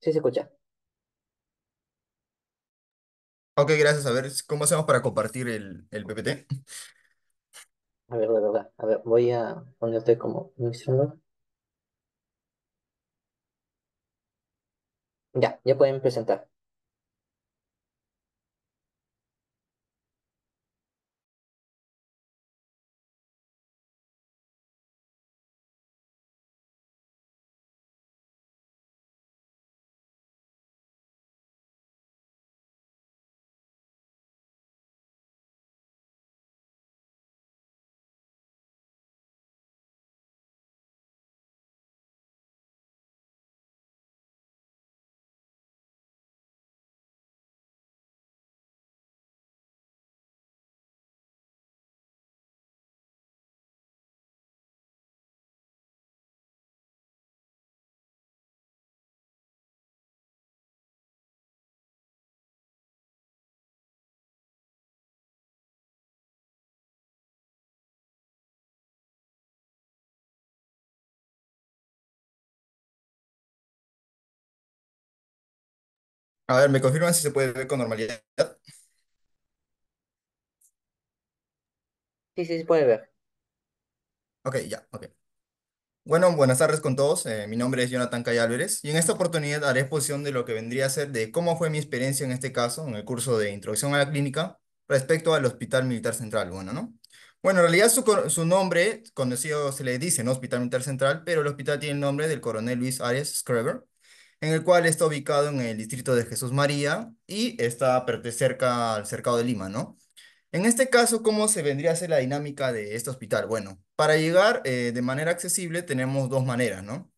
Sí se escucha. Ok, gracias. A ver, ¿cómo hacemos para compartir el, PPT? A ver, la verdad. a ver, voy a ponerte como Ya, ya pueden presentar. A ver, ¿me confirman si se puede ver con normalidad? Sí, sí, se puede ver. Ok, ya, ok. Bueno, buenas tardes con todos. Eh, mi nombre es Jonathan Calle y en esta oportunidad haré exposición de lo que vendría a ser de cómo fue mi experiencia en este caso, en el curso de Introducción a la Clínica, respecto al Hospital Militar Central. Bueno, ¿no? Bueno, en realidad su, nombre conocido se le dice, ¿no? Hospital Militar Central, pero el hospital tiene el nombre del coronel Luis Arias Screver, en el cual está ubicado en el distrito de Jesús María y está cerca al cercado de Lima, ¿no? En este caso, ¿cómo se vendría a ser la dinámica de este hospital? Bueno, para llegar eh, de manera accesible tenemos dos maneras, ¿no?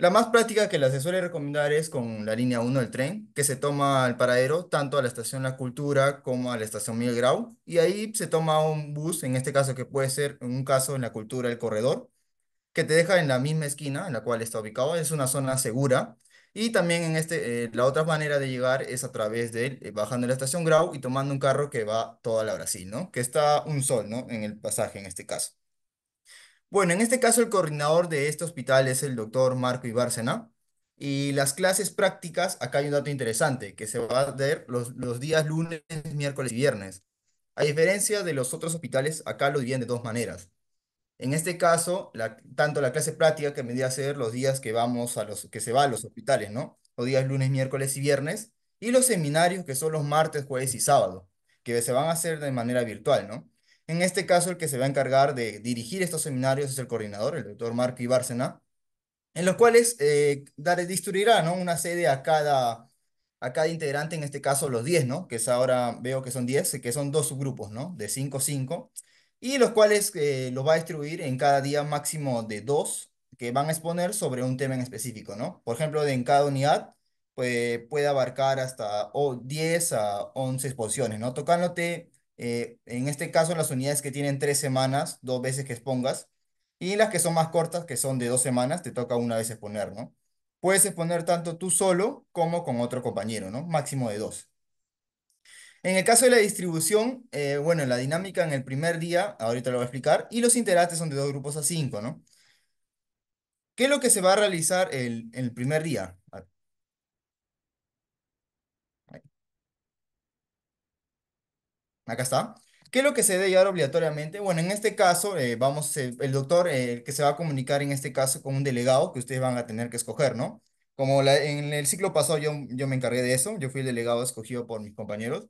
La más práctica que las se suele recomendar es con la línea 1 del tren, que se toma al paradero tanto a la estación La Cultura como a la estación Mil Grau, y ahí se toma un bus, en este caso que puede ser, en un caso en La Cultura, el corredor, que te deja en la misma esquina en la cual está ubicado, es una zona segura, y también en este, eh, la otra manera de llegar es a través de bajando eh, bajando la estación Grau y tomando un carro que va toda la Brasil, ¿no? Que está un sol, ¿no? En el pasaje en este caso. Bueno, en este caso el coordinador de este hospital es el doctor Marco Ibárcena. Y las clases prácticas, acá hay un dato interesante, que se va a dar los, los días lunes, miércoles y viernes. A diferencia de los otros hospitales, acá lo dividen de dos maneras. En este caso, tanto la clase práctica, que me dio a ser los días que, vamos a los, que se va a los hospitales, ¿no? Los días lunes, miércoles y viernes, y los seminarios, que son los martes, jueves y sábado, que se van a hacer de manera virtual, ¿no? En este caso, el que se va a encargar de dirigir estos seminarios es el coordinador, el doctor Marco Ibárcena, en los cuales eh, distribuirá ¿no? una sede a cada, a cada integrante, en este caso los 10, ¿no? Que es ahora veo que son 10, que son dos subgrupos, ¿no? De 5-5 y los cuales eh, los va a distribuir en cada día máximo de dos que van a exponer sobre un tema en específico, ¿no? Por ejemplo, en cada unidad pues, puede abarcar hasta o 10 a 11 exposiciones, ¿no? Tocándote, eh, en este caso, las unidades que tienen tres semanas, dos veces que expongas, y las que son más cortas, que son de dos semanas, te toca una vez exponer, ¿no? Puedes exponer tanto tú solo como con otro compañero, ¿no? Máximo de dos. En el caso de la distribución, eh, bueno, la dinámica en el primer día, ahorita lo voy a explicar, y los integrantes son de dos grupos a cinco, ¿no? ¿Qué es lo que se va a realizar el, el primer día? Acá está. ¿Qué es lo que se debe llevar obligatoriamente? Bueno, en este caso, eh, vamos, el doctor eh, que se va a comunicar en este caso con un delegado que ustedes van a tener que escoger, ¿no? Como en el ciclo pasado yo, yo me encargué de eso, yo fui el delegado escogido por mis compañeros.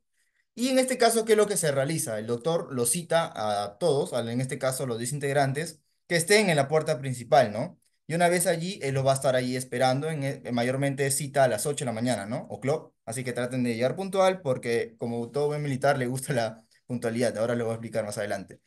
Y en este caso, ¿qué es lo que se realiza? El doctor lo cita a todos, en este caso los disintegrantes que estén en la puerta principal, ¿no? Y una vez allí, él los va a estar ahí esperando, en, eh, mayormente cita a las 8 de la mañana, ¿no? O clock. Así que traten de llegar puntual porque como todo buen militar le gusta la puntualidad. Ahora lo voy a explicar más adelante.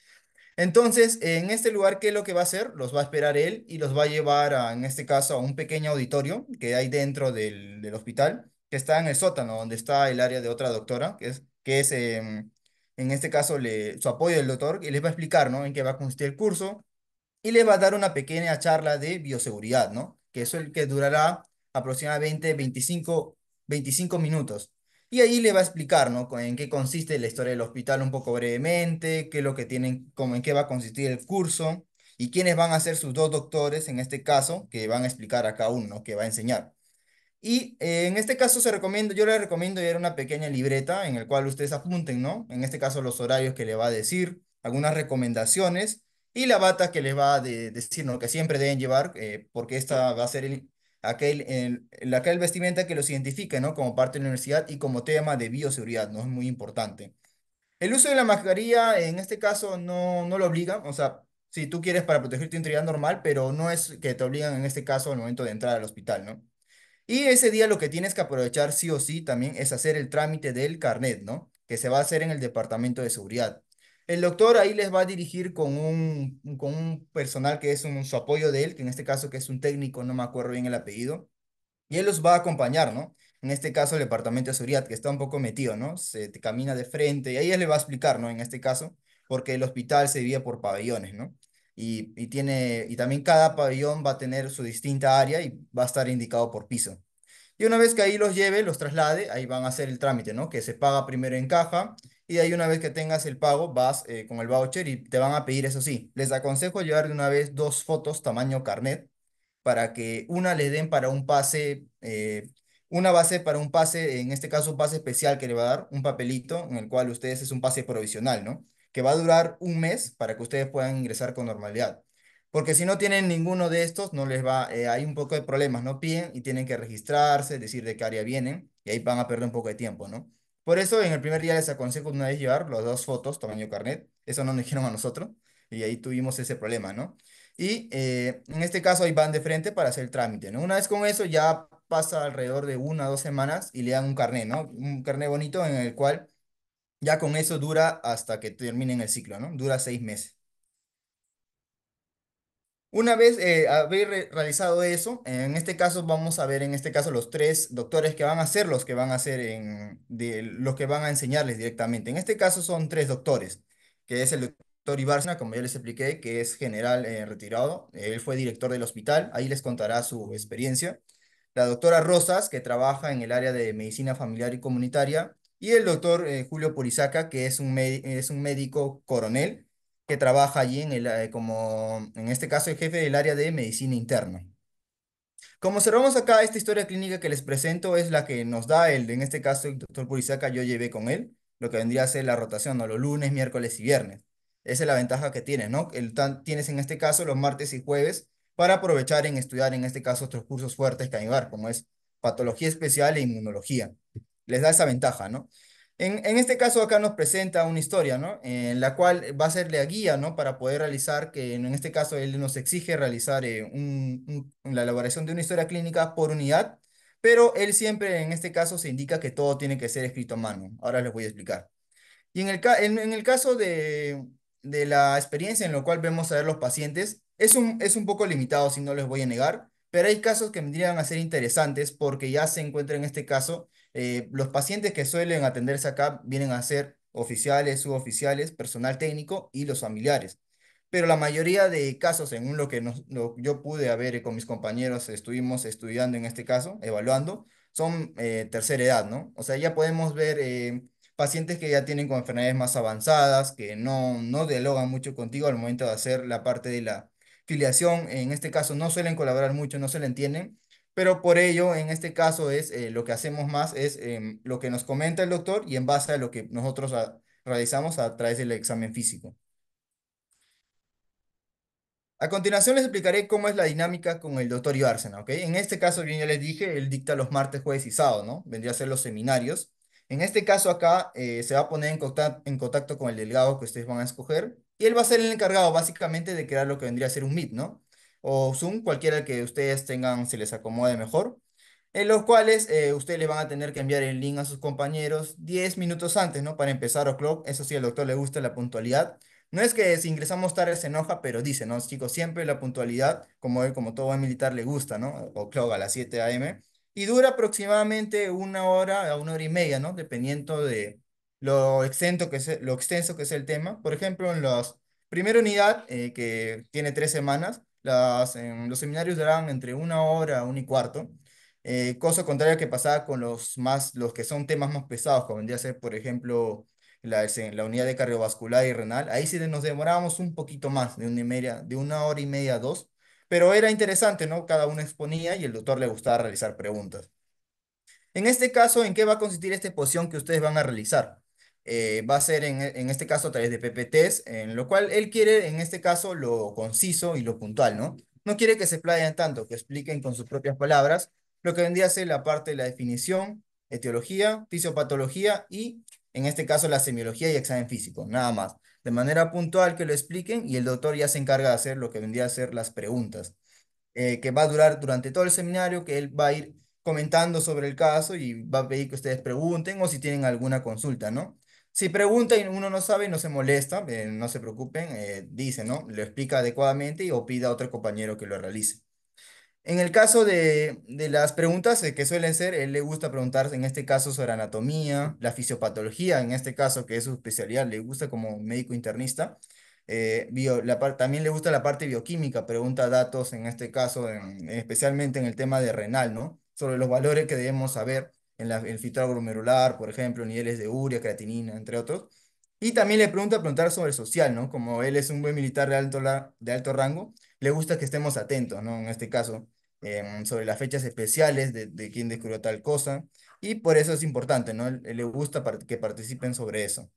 Entonces, en este lugar, ¿qué es lo que va a hacer? Los va a esperar él y los va a llevar, en este caso, a un pequeño auditorio que hay dentro del hospital, que está en el sótano, donde está el área de otra doctora, que es que es, em, en este caso, le, su apoyo del doctor, y les va a explicar, ¿no? En qué va a consistir el curso, y les va a dar una pequeña charla de bioseguridad, ¿no? Que es el que durará aproximadamente 25, 25 minutos. Y ahí le va a explicar, ¿no? En qué consiste la historia del hospital un poco brevemente, qué es lo que tienen, cómo en qué va a consistir el curso y quiénes van a ser sus dos doctores en este caso que van a explicar a cada uno, Que va a enseñar. Y eh, en este caso se recomienda, yo les recomiendo llevar una pequeña libreta en la cual ustedes apunten, ¿no? En este caso los horarios que le va a decir, algunas recomendaciones y la bata que les va a decir, ¿no? Que siempre deben llevar, eh, porque esta va a ser el, aquel, el, vestimenta que los identifique, ¿no? Como parte de la universidad y como tema de bioseguridad, ¿no? Es muy importante. El uso de la mascarilla en este caso no, no lo obliga, o sea, si tú quieres para proteger tu integridad normal, pero no es que te obligan en este caso al momento de entrar al hospital, ¿no? Y ese día lo que tienes que aprovechar sí o sí también es hacer el trámite del carnet, ¿no? Que se va a hacer en el departamento de seguridad. El doctor ahí les va a dirigir con un, con un personal que es un, su apoyo de él, que en este caso que es un técnico, no me acuerdo bien el apellido, y él los va a acompañar, ¿no? En este caso el departamento de seguridad, que está un poco metido, ¿no? Se camina de frente, y ahí él le va a explicar, ¿no? En este caso, porque el hospital se divide por pabellones, ¿no? y, tiene, y también cada pabellón va a tener su distinta área y va a estar indicado por piso. Y una vez que ahí los lleve, los traslade, ahí van a hacer el trámite, ¿no? Que se paga primero en caja y de ahí una vez que tengas el pago vas eh, con el voucher y te van a pedir, eso sí, les aconsejo llevar de una vez dos fotos tamaño carnet para que una le den para un pase, eh, una base para un pase, en este caso un pase especial que le va a dar, un papelito en el cual ustedes es un pase provisional, ¿no? que va a durar un mes para que ustedes puedan ingresar con normalidad. Porque si no tienen ninguno de estos, no les va, eh, hay un poco de problemas, ¿no? Piden y tienen que registrarse, decir de qué área vienen, y ahí van a perder un poco de tiempo, ¿no? Por eso en el primer día les aconsejo una vez llevar las dos fotos, tamaño carnet, eso no nos dijeron a nosotros, y ahí tuvimos ese problema, ¿no? Y eh, en este caso ahí van de frente para hacer el trámite, ¿no? Una vez con eso ya pasa alrededor de una o dos semanas y le dan un carnet, ¿no? Un carnet bonito en el cual ya con eso dura hasta que terminen el ciclo, ¿no? Dura seis meses. Una vez eh, habéis realizado eso, en este caso vamos a ver en este caso los tres doctores que van a ser los que van a hacer en, de, los que van a enseñarles directamente. En este caso son tres doctores, que es el doctor Ibarcena, como ya les expliqué, que es general eh, retirado, él fue director del hospital, ahí les contará su experiencia. La doctora Rosas, que trabaja en el área de medicina familiar y comunitaria, y el doctor eh, Julio Purizaca, que es un, es un médico coronel que trabaja allí en el, eh, como, en este caso, el jefe del área de medicina interna. Como cerramos acá, esta historia clínica que les presento es la que nos da el, en este caso, el doctor Purizaca, yo llevé con él, lo que vendría a ser la rotación, ¿no? los lunes, miércoles y viernes. Esa es la ventaja que tiene, ¿no? El, tienes en este caso los martes y jueves para aprovechar en estudiar, en este caso, otros cursos fuertes que hay, como es patología especial e inmunología les da esa ventaja, ¿no? En, este caso acá nos presenta una historia, ¿no? En la cual va a ser la guía, ¿no? Para poder realizar, que en este caso él nos exige realizar eh, la elaboración de una historia clínica por unidad, pero él siempre en este caso se indica que todo tiene que ser escrito a mano. Ahora les voy a explicar. Y en el, en, el caso de, la experiencia en la cual vemos a ver los pacientes, es un, es un poco limitado, si no les voy a negar, pero hay casos que vendrían a ser interesantes porque ya se encuentra en este caso eh, los pacientes que suelen atenderse acá vienen a ser oficiales, suboficiales, personal técnico y los familiares. Pero la mayoría de casos, según lo que yo pude ver eh, con mis compañeros, estuvimos estudiando en este caso, evaluando, son eh, tercera edad, ¿no? O sea, ya podemos ver pacientes que ya tienen con enfermedades más avanzadas, que no, no dialogan mucho contigo al momento de hacer la parte de la filiación. En este caso no suelen colaborar mucho, no se le entienden pero por ello, en este caso, es eh, lo que hacemos más es em, lo que nos comenta el doctor y en base a lo que nosotros realizamos a través del examen físico. A continuación les explicaré cómo es la dinámica con el doctor Ibarcena, ¿ok? En este caso, bien ya les dije, él dicta los martes, jueves y sábado, ¿no? Vendría a ser los seminarios. En este caso acá eh, se va a poner en contacto, en contacto con el delegado que ustedes van a escoger y él va a ser el encargado básicamente de crear lo que vendría a ser un MIT, ¿no? o Zoom, cualquiera que ustedes tengan, se les acomode mejor, en los cuales eh, ustedes les van a tener que enviar el link a sus compañeros 10 minutos antes, ¿no? Para empezar o clock, eso sí, al doctor le gusta la puntualidad. No es que si ingresamos tarde se enoja, pero dice, ¿no? Chicos, siempre la puntualidad, como como todo buen militar, le gusta, ¿no? O clock a las 7 a.m. Y dura aproximadamente una hora a una hora y media, ¿no? Dependiendo de lo, que es, lo extenso que es el tema. Por ejemplo, en la primera unidad, eh, que tiene tres semanas, las, en, em, los seminarios duraban entre una hora, una y cuarto, eh, cosa contraria que pasaba con los, más, los que son temas más pesados, como vendría a ser, por ejemplo, la, la unidad de cardiovascular y renal. Ahí sí nos demorábamos un poquito más, de una, y de una hora y media a dos, pero era interesante, ¿no? Cada uno exponía y el doctor le gustaba realizar preguntas. En este caso, ¿en qué va a consistir esta exposición que ustedes van a realizar? Eh, va a ser en, este caso a través de PPTs, en lo cual él quiere en este caso lo conciso y lo puntual, ¿no? No quiere que se explayen tanto, que expliquen con sus propias palabras lo que vendría a ser la parte de la definición, etiología, fisiopatología y en este caso la semiología y examen físico, nada más. De manera puntual que lo expliquen y el doctor ya se encarga de hacer lo que vendría a ser las preguntas, eh, que va a durar durante todo el seminario, que él va a ir comentando sobre el caso y va a pedir que ustedes pregunten o si tienen alguna consulta, ¿no? Si pregunta y uno no sabe, no se molesta, eh, no se preocupen, eh, dice, ¿no? Lo explica adecuadamente y o pida a otro compañero que lo realice. En el caso de, las preguntas eh, que suelen ser, él le gusta preguntar, en este caso, sobre anatomía, la fisiopatología, en este caso, que es su especialidad, le gusta como médico internista. también le gusta la parte bioquímica, pregunta datos, en este caso, especialmente en el tema de renal, ¿no? Sobre los valores que debemos saber en, el filtrado glomerular, por ejemplo, niveles de urea, creatinina, entre otros. Y también le pregunta preguntar sobre social, ¿no? Como él es un buen militar de alto, de alto rango, le gusta que estemos atentos, ¿no? En este caso, em, sobre las fechas especiales de, quien quién descubrió tal cosa. Y por eso es importante, ¿no? Le gusta que participen sobre eso.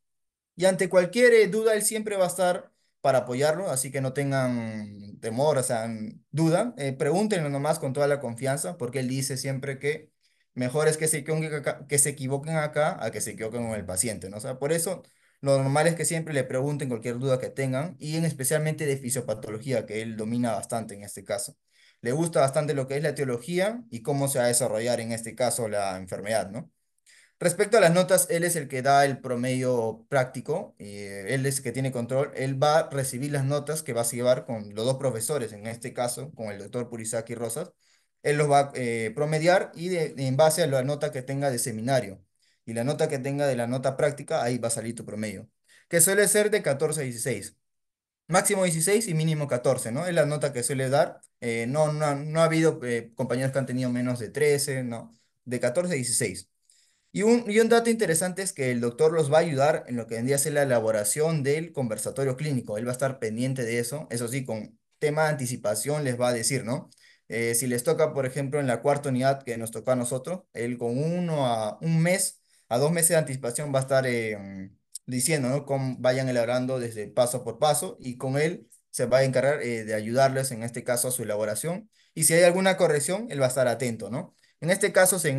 Y ante cualquier eh, duda, él siempre va a estar para apoyarlo, así que no tengan temor, o sea, duda. Eh, pregúntenlo nomás con toda la confianza, porque él dice siempre que mejor es que se equivoquen acá, que se equivoquen acá a que se equivoquen con el paciente, ¿no? O sea, por eso lo normal es que siempre le pregunten cualquier duda que tengan y en especialmente de fisiopatología, que él domina bastante en este caso. Le gusta bastante lo que es la etiología y cómo se va a desarrollar en este caso la enfermedad, ¿no? Respecto a las notas, él es el que da el promedio práctico, y eh, él es el que tiene control, él va a recibir las notas que va a llevar con los dos profesores, en este caso con el doctor Purisaki Rosas, él los va a eh, promediar y en base a la nota que tenga de seminario y la nota que tenga de la nota práctica, ahí va a salir tu promedio, que suele ser de 14 a 16. Máximo 16 y mínimo 14, ¿no? Es la nota que suele dar. Eh, no, no, no, ha habido eh, compañeros que han tenido menos de 13, ¿no? De 14 a 16. Y un, y un dato interesante es que el doctor los va a ayudar en lo que vendría a ser la elaboración del conversatorio clínico. Él va a estar pendiente de eso, eso sí, con tema de anticipación les va a decir, ¿no? Eh, si les toca, por ejemplo, en la cuarta unidad que nos tocó a nosotros, él con uno a un mes, a dos meses de anticipación va a estar em, diciendo, ¿no? Con, vayan elaborando desde paso por paso y con él se va a encargar eh, de ayudarles en este caso a su elaboración. Y si hay alguna corrección, él va a estar atento, ¿no? En este caso se,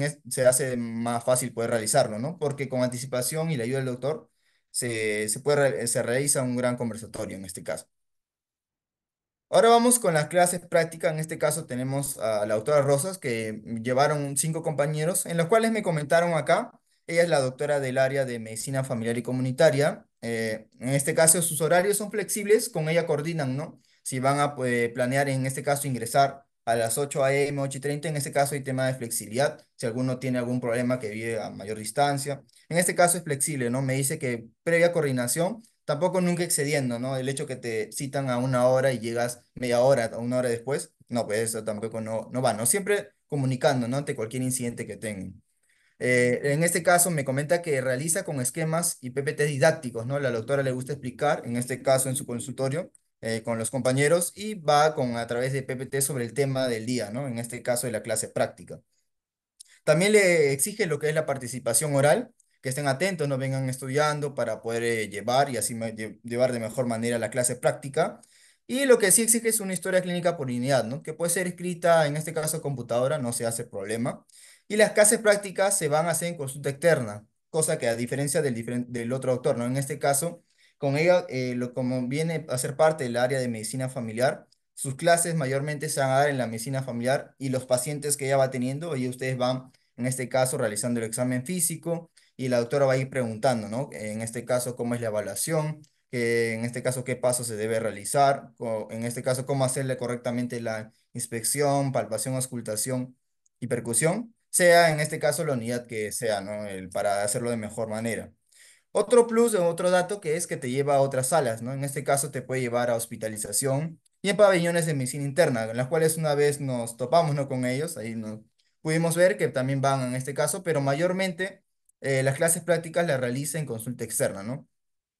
hace más fácil poder realizarlo, ¿no? Porque con anticipación y la ayuda del doctor se, se, puede, se realiza un gran conversatorio en este caso. Ahora vamos con las clases prácticas. En este caso tenemos a la doctora Rosas, que llevaron cinco compañeros, en los cuales me comentaron acá. Ella es la doctora del área de medicina familiar y comunitaria. Eh, en este caso, sus horarios son flexibles, con ella coordinan, ¿no? Si van a eh, planear, en este caso, ingresar a las 8 a.m., 8 y 30, en este caso hay tema de flexibilidad, si alguno tiene algún problema que vive a mayor distancia. En este caso es flexible, ¿no? Me dice que previa coordinación tampoco nunca excediendo, ¿no? El hecho que te citan a una hora y llegas media hora a una hora después, no, pues eso tampoco no, no va, ¿no? Siempre comunicando, ¿no? Ante cualquier incidente que tengan. Eh, en este caso me comenta que realiza con esquemas y PPT didácticos, ¿no? La doctora le gusta explicar, en este caso en su consultorio, eh, con los compañeros y va con, a través de PPT sobre el tema del día, ¿no? En este caso de la clase práctica. También le exige lo que es la participación oral, que estén atentos, no vengan estudiando para poder eh, llevar y así llevar de mejor manera la clase práctica. Y lo que sí exige es una historia clínica por unidad, ¿no? que puede ser escrita, en este caso computadora, no se hace problema. Y las clases prácticas se van a hacer en consulta externa, cosa que a diferencia del, otro doctor, ¿no? en este caso, con ella, eh, lo, como viene a ser parte del área de medicina familiar, sus clases mayormente se van a dar en la medicina familiar y los pacientes que ella va teniendo, y ustedes van, en este caso, realizando el examen físico, y la doctora va a ir preguntando, ¿no? En este caso, ¿cómo es la evaluación? en este caso, ¿qué paso se debe realizar? en este caso, ¿cómo hacerle correctamente la inspección, palpación, auscultación y percusión? Sea en este caso la unidad que sea, ¿no? El, para hacerlo de mejor manera. Otro plus o otro dato que es que te lleva a otras salas, ¿no? En este caso te puede llevar a hospitalización y en pabellones de medicina interna, en las cuales una vez nos topamos ¿no? con ellos, ahí nos pudimos ver que también van en este caso, pero mayormente eh, las clases prácticas las realiza en consulta externa, ¿no?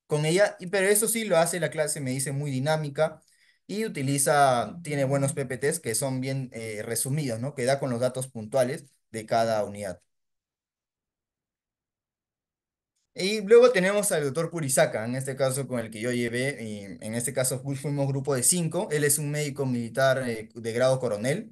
Con ella, y, pero eso sí lo hace la clase, me dice, muy dinámica y utiliza, tiene buenos PPTs que son bien eh, resumidos, ¿no? Que da con los datos puntuales de cada unidad. Y luego tenemos al doctor Kurisaka, en este caso con el que yo llevé, y en este caso fuimos grupo de cinco. Él es un médico militar eh, de grado coronel,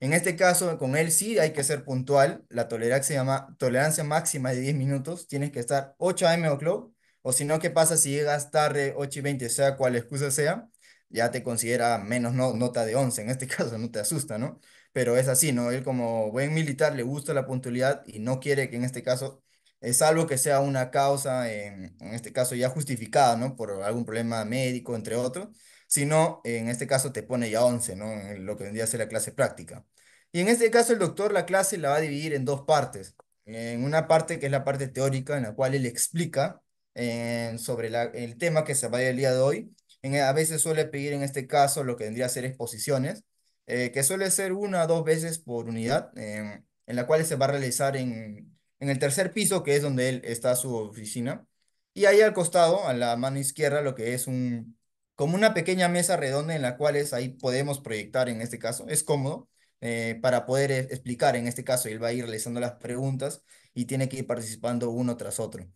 en este caso, con él sí hay que ser puntual. La tolerancia, tolerancia máxima de 10 minutos. Tienes que estar 8 a.m. o club. O si no, ¿qué pasa si llegas tarde, 8 y 20, sea cual excusa sea? Ya te considera menos nota de 11. En este caso, no te asusta, ¿no? Pero es así, ¿no? Él como buen militar le gusta la puntualidad y no quiere que en este caso, es eh, algo que sea una causa, en, en este caso ya justificada, ¿no? Por algún problema médico, entre otros sino en este caso te pone ya 11, ¿no? lo que vendría a ser la clase práctica. Y en este caso el doctor la clase la va a dividir en dos partes. En una parte que es la parte teórica, en la cual él explica eh, sobre el tema que se va el día de hoy. En, a veces suele pedir en este caso lo que vendría a ser exposiciones, eh, que suele ser una o dos veces por unidad, eh, en la cual se va a realizar en, en el tercer piso, que es donde él está su oficina. Y ahí al costado, a la mano izquierda, lo que es un, como una pequeña mesa redonda en la cual es, ahí podemos proyectar en este caso, es cómodo, eh, para poder eh, explicar en este caso, él va a ir realizando las preguntas y tiene que ir participando uno tras otro.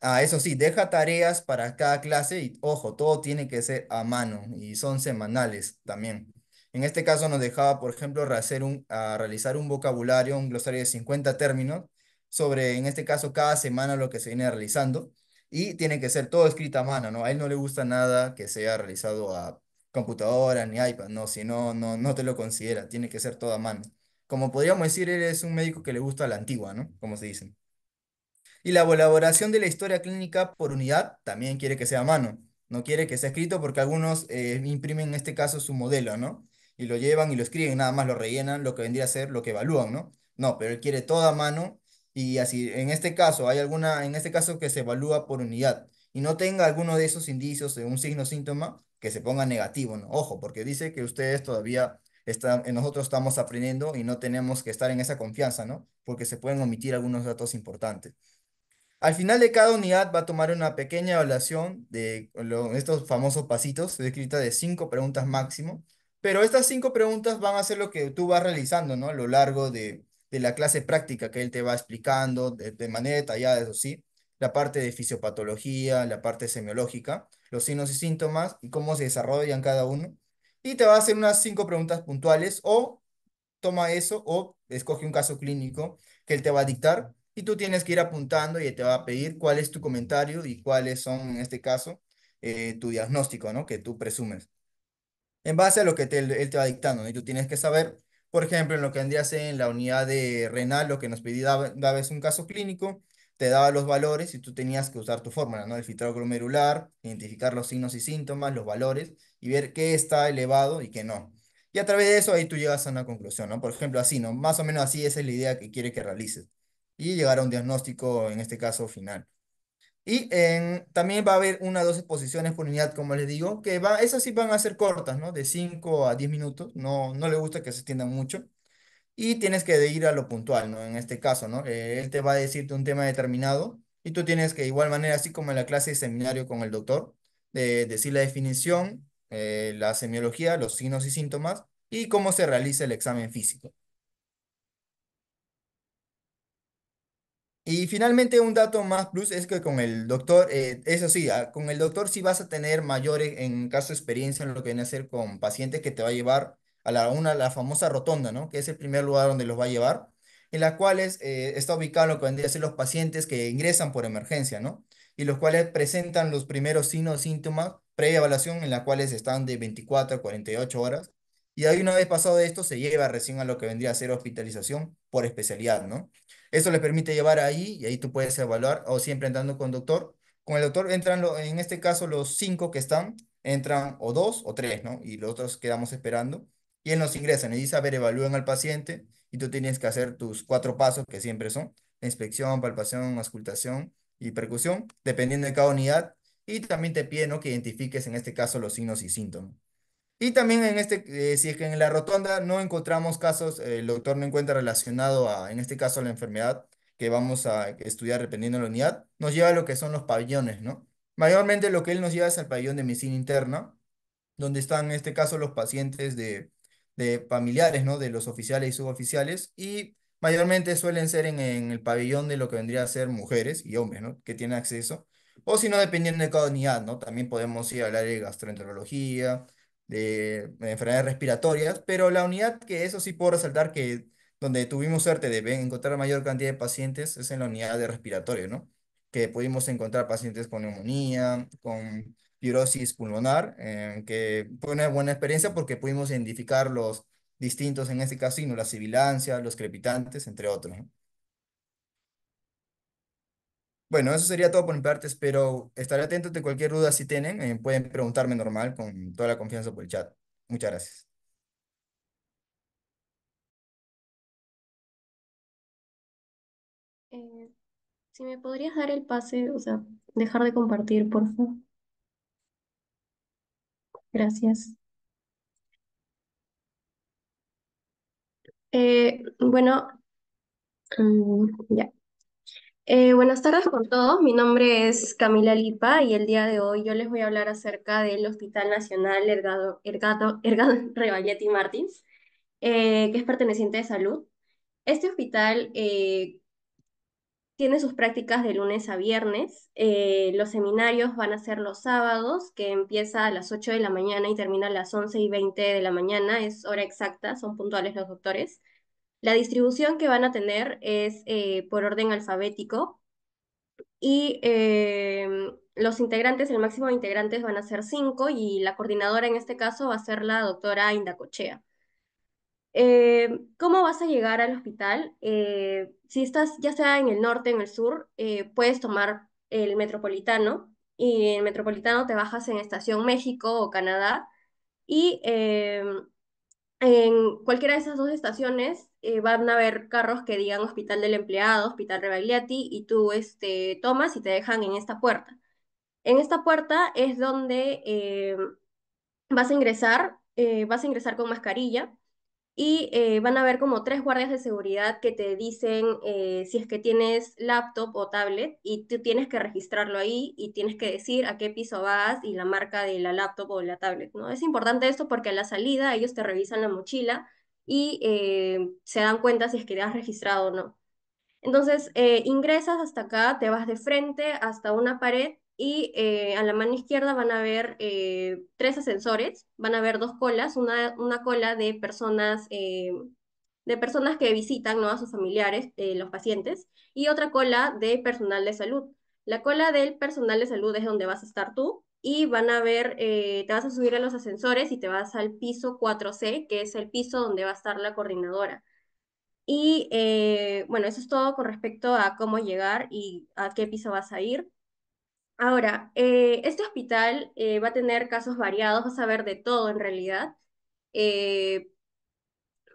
Ah, eso sí, deja tareas para cada clase y ojo, todo tiene que ser a mano y son semanales también. En este caso nos dejaba, por ejemplo, realizar un vocabulario, un glosario de 50 términos sobre, en este caso, cada semana lo que se viene realizando y tiene que ser todo escrito a mano, ¿no? A él no le gusta nada que sea realizado a computadora ni iPad, no, si no, no, no te lo considera, tiene que ser todo a mano. Como podríamos decir, él es un médico que le gusta la antigua, ¿no? Como se dice. Y la elaboración de la historia clínica por unidad también quiere que sea a mano, no quiere que sea escrito porque algunos eh, imprimen en este caso su modelo, ¿no? Y lo llevan y lo escriben, nada más lo rellenan, lo que vendría a ser, lo que evalúan, ¿no? No, pero él quiere toda a mano y así en este caso hay alguna, en este caso que se evalúa por unidad y no tenga alguno de esos indicios de un signo síntoma que se ponga negativo, ¿no? ojo, porque dice que ustedes todavía están, eh, nosotros estamos aprendiendo y no tenemos que estar en esa confianza, ¿no? Porque se pueden omitir algunos datos importantes. Al final de cada unidad va a tomar una pequeña evaluación de estos famosos pasitos, escrita de cinco preguntas máximo, pero estas cinco preguntas van a ser lo que tú vas realizando, ¿no? A lo largo de, de la clase práctica que él te va explicando de, manera detallada, eso sí, la parte de fisiopatología, la parte semiológica, los signos y síntomas y cómo se desarrollan cada uno. Y te va a hacer unas cinco preguntas puntuales o toma eso o escoge un caso clínico que él te va a dictar y tú tienes que ir apuntando y te va a pedir cuál es tu comentario y cuáles son, en este caso, eh, tu diagnóstico, ¿no? Que tú presumes. En base a lo que él te va dictando, Y tú tienes que saber por ejemplo, en lo que andrías en la unidad de renal, lo que nos pedía es un caso clínico, te daba los valores y tú tenías que usar tu fórmula, ¿no? El filtrado glomerular, identificar los signos y síntomas, los valores y ver qué está elevado y qué no. Y a través de eso ahí tú llegas a una conclusión, ¿no? Por ejemplo, así, ¿no? Más o menos así esa es la idea que quiere que realices. Y llegar a un diagnóstico, en este caso, final. Y en también va a haber una o dos exposiciones por unidad, como les digo, que va, esas sí van a ser cortas, ¿no? De 5 a 10 minutos, no, no le gusta que se extiendan mucho. Y tienes que ir a lo puntual, ¿no? En este caso, ¿no? Eh, él te va a decirte un tema determinado y tú tienes que, de igual manera, así como en la clase de seminario con el doctor, de decir la definición, eh, la semiología, los signos y síntomas y cómo se realiza el examen físico. Y finalmente un dato más plus es que con el doctor, eh, eso sí, ah, con el doctor sí vas a tener mayores, en caso de experiencia, en lo que viene a hacer con pacientes que te va a llevar a la, una, la famosa rotonda, ¿no? Que es el primer lugar donde los va a llevar, en las cuales eh, está ubicado lo que vendría a ser los pacientes que ingresan por emergencia, ¿no? Y los cuales presentan los primeros signos, síntomas, pre-evaluación, en las cuales están de 24 a 48 horas y ahí una vez pasado esto se lleva recién a lo que vendría a ser hospitalización por especialidad, ¿no? Eso les permite llevar ahí y ahí tú puedes evaluar o siempre andando con doctor. Con el doctor entran, en este caso, los cinco que están, entran o dos o tres, ¿no? Y los otros quedamos esperando. Y él nos ingresa, nos dice, a ver, evalúen al paciente y tú tienes que hacer tus cuatro pasos que siempre son inspección, palpación, auscultación y percusión, dependiendo de cada unidad. Y también te pide, Que identifiques en este caso los signos y síntomas. Y también en este, eh, si es que en la rotonda no encontramos casos, eh, el doctor no encuentra relacionado a, en este caso, la enfermedad que vamos a estudiar dependiendo de la unidad, nos lleva a lo que son los pabellones, ¿no? Mayormente lo que él nos lleva es al pabellón de medicina interna, donde están en este caso los pacientes de, de familiares, ¿no? De los oficiales y suboficiales, y mayormente suelen ser en, el pabellón de lo que vendría a ser mujeres y hombres, ¿no? Que tienen acceso, o si no, dependiendo de cada unidad, ¿no? También podemos ir a área de gastroenterología, de, enfermedades respiratorias, pero la unidad que eso sí puedo resaltar que donde tuvimos suerte de encontrar mayor cantidad de pacientes es en la unidad de respiratorio, ¿no? Que pudimos encontrar pacientes con neumonía, con fibrosis pulmonar, eh, que fue una buena experiencia porque pudimos identificar los distintos, en este caso, la sibilancia, los crepitantes, entre otros. ¿no? Bueno, eso sería todo por mi parte, espero estaré atento de cualquier duda si tienen, eh, pueden preguntarme normal con toda la confianza por el chat. Muchas gracias. Eh, si me podrías dar el pase, o sea, dejar de compartir, por favor. Gracias. Eh, bueno, mm, ya. Eh, buenas tardes con todos. Mi nombre es Camila Lipa y el día de hoy yo les voy a hablar acerca del Hospital Nacional Ergado, Ergado, Martins, eh, que es perteneciente de salud. Este hospital eh, tiene sus prácticas de lunes a viernes. los seminarios van a ser los sábados, que empieza a las 8 de la mañana y termina a las 11 y 20 de la mañana. Es hora exacta, son puntuales los doctores. La distribución que van a tener es eh, por orden alfabético y eh, los integrantes, el máximo de integrantes van a ser cinco y la coordinadora en este caso va a ser la doctora Indacochea. Eh, ¿Cómo vas a llegar al hospital? si estás ya sea en el norte, en el sur, puedes tomar el metropolitano y en el metropolitano te bajas en Estación México o Canadá y en cualquiera de esas dos estaciones eh, van a haber carros que digan Hospital del Empleado, Hospital Rebagliati, y tú este, tomas y te dejan en esta puerta. En esta puerta es donde eh, vas a ingresar, eh, vas a ingresar con mascarilla, y eh, van a ver como tres guardias de seguridad que te dicen eh, si es que tienes laptop o tablet y tú tienes que registrarlo ahí y tienes que decir a qué piso vas y la marca de la laptop o la tablet, ¿no? Es importante esto porque a la salida ellos te revisan la mochila y eh, se dan cuenta si es que te has registrado o no. Entonces, ingresas hasta acá, te vas de frente hasta una pared y eh, a la mano izquierda van a ver eh, tres ascensores, van a ver dos colas, una, una cola de personas, eh, de personas que visitan a sus familiares, los pacientes, y otra cola de personal de salud. La cola del personal de salud es donde vas a estar tú y van a ver, te vas a subir a los ascensores y te vas al piso 4C, que es el piso donde va a estar la coordinadora. Y bueno, eso es todo con respecto a cómo llegar y a qué piso vas a ir. Ahora, eh, este hospital eh, va a tener casos variados, vas a ver de todo en realidad. Eh,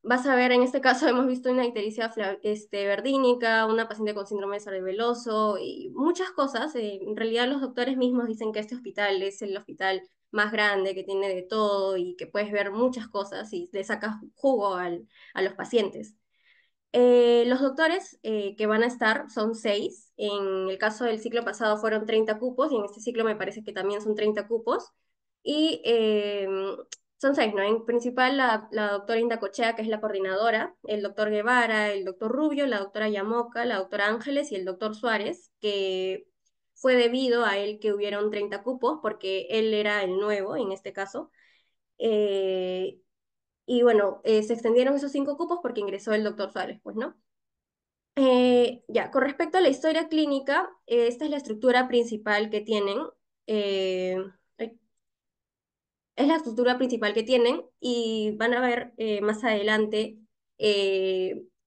vas a ver, en este caso hemos visto una ictericia este, verdínica, una paciente con síndrome de cerebeloso y muchas cosas. en realidad los doctores mismos dicen que este hospital es el hospital más grande, que tiene de todo y que puedes ver muchas cosas y le sacas jugo a los pacientes. Eh, los doctores eh, que van a estar son seis. En el caso del ciclo pasado fueron 30 cupos y en este ciclo me parece que también son 30 cupos. Y eh, son seis, ¿no? En principal la, doctora Inda que es la coordinadora, el doctor Guevara, el doctor Rubio, la doctora Yamoca, la doctora Ángeles y el doctor Suárez, que fue debido a él que hubieron 30 cupos porque él era el nuevo en este caso. Y bueno, eh, se extendieron esos cinco cupos porque ingresó el doctor Suárez, pues, ¿no? Eh, ya, con respecto a la historia clínica, eh, esta es la estructura principal que tienen. es la estructura principal que tienen y van a ver más adelante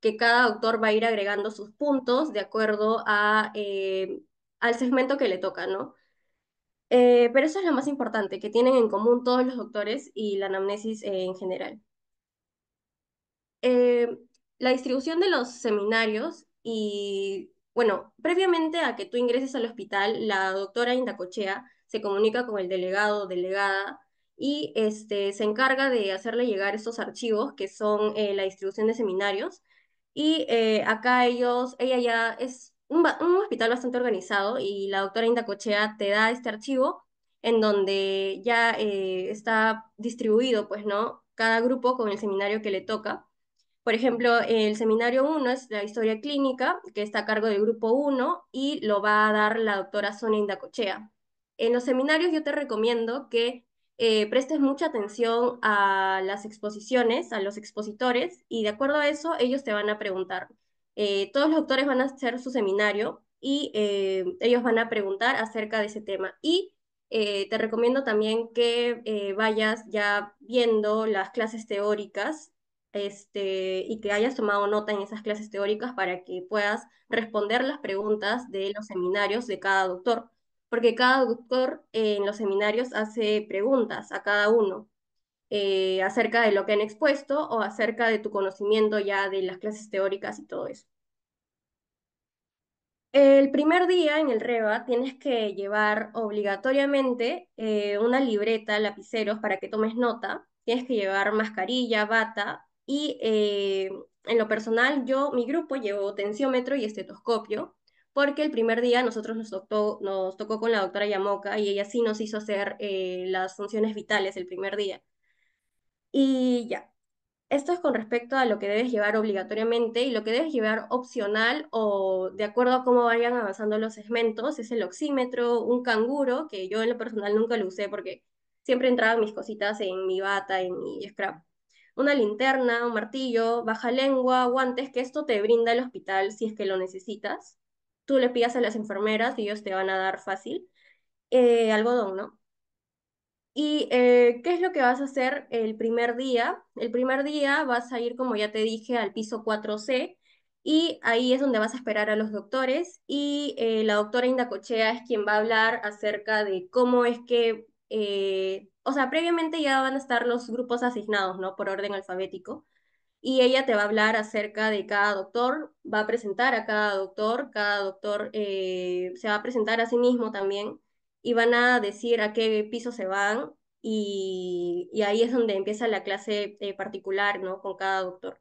que cada doctor va a ir agregando sus puntos de acuerdo al segmento que le toca, ¿no? pero eso es lo más importante, que tienen en común todos los doctores y la anamnesis en general. Eh, la distribución de los seminarios y, bueno, previamente a que tú ingreses al hospital, la doctora Indacochea se comunica con el delegado o delegada y este, se encarga de hacerle llegar estos archivos que son eh, la distribución de seminarios. Y eh, acá ellos, ella ya es un, hospital bastante organizado y la doctora Indacochea te da este archivo en donde ya está distribuido, pues, ¿no? Cada grupo con el seminario que le toca. Por ejemplo, el seminario 1 es la historia clínica, que está a cargo del grupo 1 y lo va a dar la doctora Sonia Indacochea. En los seminarios yo te recomiendo que eh, prestes mucha atención a las exposiciones, a los expositores, y de acuerdo a eso ellos te van a preguntar. Eh, todos los doctores van a hacer su seminario y eh, ellos van a preguntar acerca de ese tema. Y te recomiendo también que vayas ya viendo las clases teóricas este, y que hayas tomado nota en esas clases teóricas para que puedas responder las preguntas de los seminarios de cada doctor, porque cada doctor en los seminarios hace preguntas a cada uno eh, acerca de lo que han expuesto o acerca de tu conocimiento ya de las clases teóricas y todo eso. El primer día en el REBA tienes que llevar obligatoriamente eh, una libreta, lapiceros para que tomes nota, tienes que llevar mascarilla, bata y eh, en lo personal, yo, mi grupo llevó tensiómetro y estetoscopio, porque el primer día nosotros nos, nos tocó con la doctora Yamoka y ella sí nos hizo hacer eh, las funciones vitales el primer día. Y ya, esto es con respecto a lo que debes llevar obligatoriamente y lo que debes llevar opcional o de acuerdo a cómo vayan avanzando los segmentos, es el oxímetro, un canguro, que yo en lo personal nunca lo usé porque siempre entraba mis cositas en mi bata, en mi scrap una linterna, un martillo, baja lengua, guantes, que esto te brinda el hospital si es que lo necesitas. Tú le pidas a las enfermeras y ellos te van a dar fácil eh, algodón, ¿no? ¿Y eh, qué es lo que vas a hacer el primer día? El primer día vas a ir, como ya te dije, al piso 4C y ahí es donde vas a esperar a los doctores y eh, la doctora Indacochea es quien va a hablar acerca de cómo es que eh, o sea, previamente ya van a estar los grupos asignados, ¿no? Por orden alfabético. Y ella te va a hablar acerca de cada doctor, va a presentar a cada doctor, cada doctor eh, se va a presentar a sí mismo también y van a decir a qué piso se van y, ahí es donde empieza la clase eh, particular, ¿no? Con cada doctor.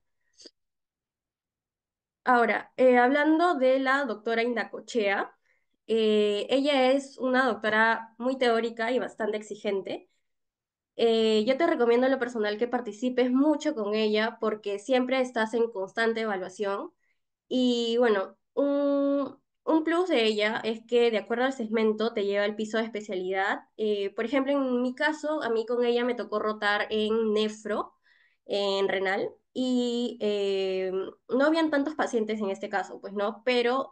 Ahora, hablando de la doctora Indacochea, eh, ella es una doctora muy teórica y bastante exigente. Eh, yo te recomiendo a lo personal que participes mucho con ella porque siempre estás en constante evaluación. Y bueno, un, un plus de ella es que de acuerdo al segmento te lleva al piso de especialidad. Eh, por ejemplo, en mi caso, a mí con ella me tocó rotar en nefro, en renal, y no habían tantos pacientes en este caso, pues no, pero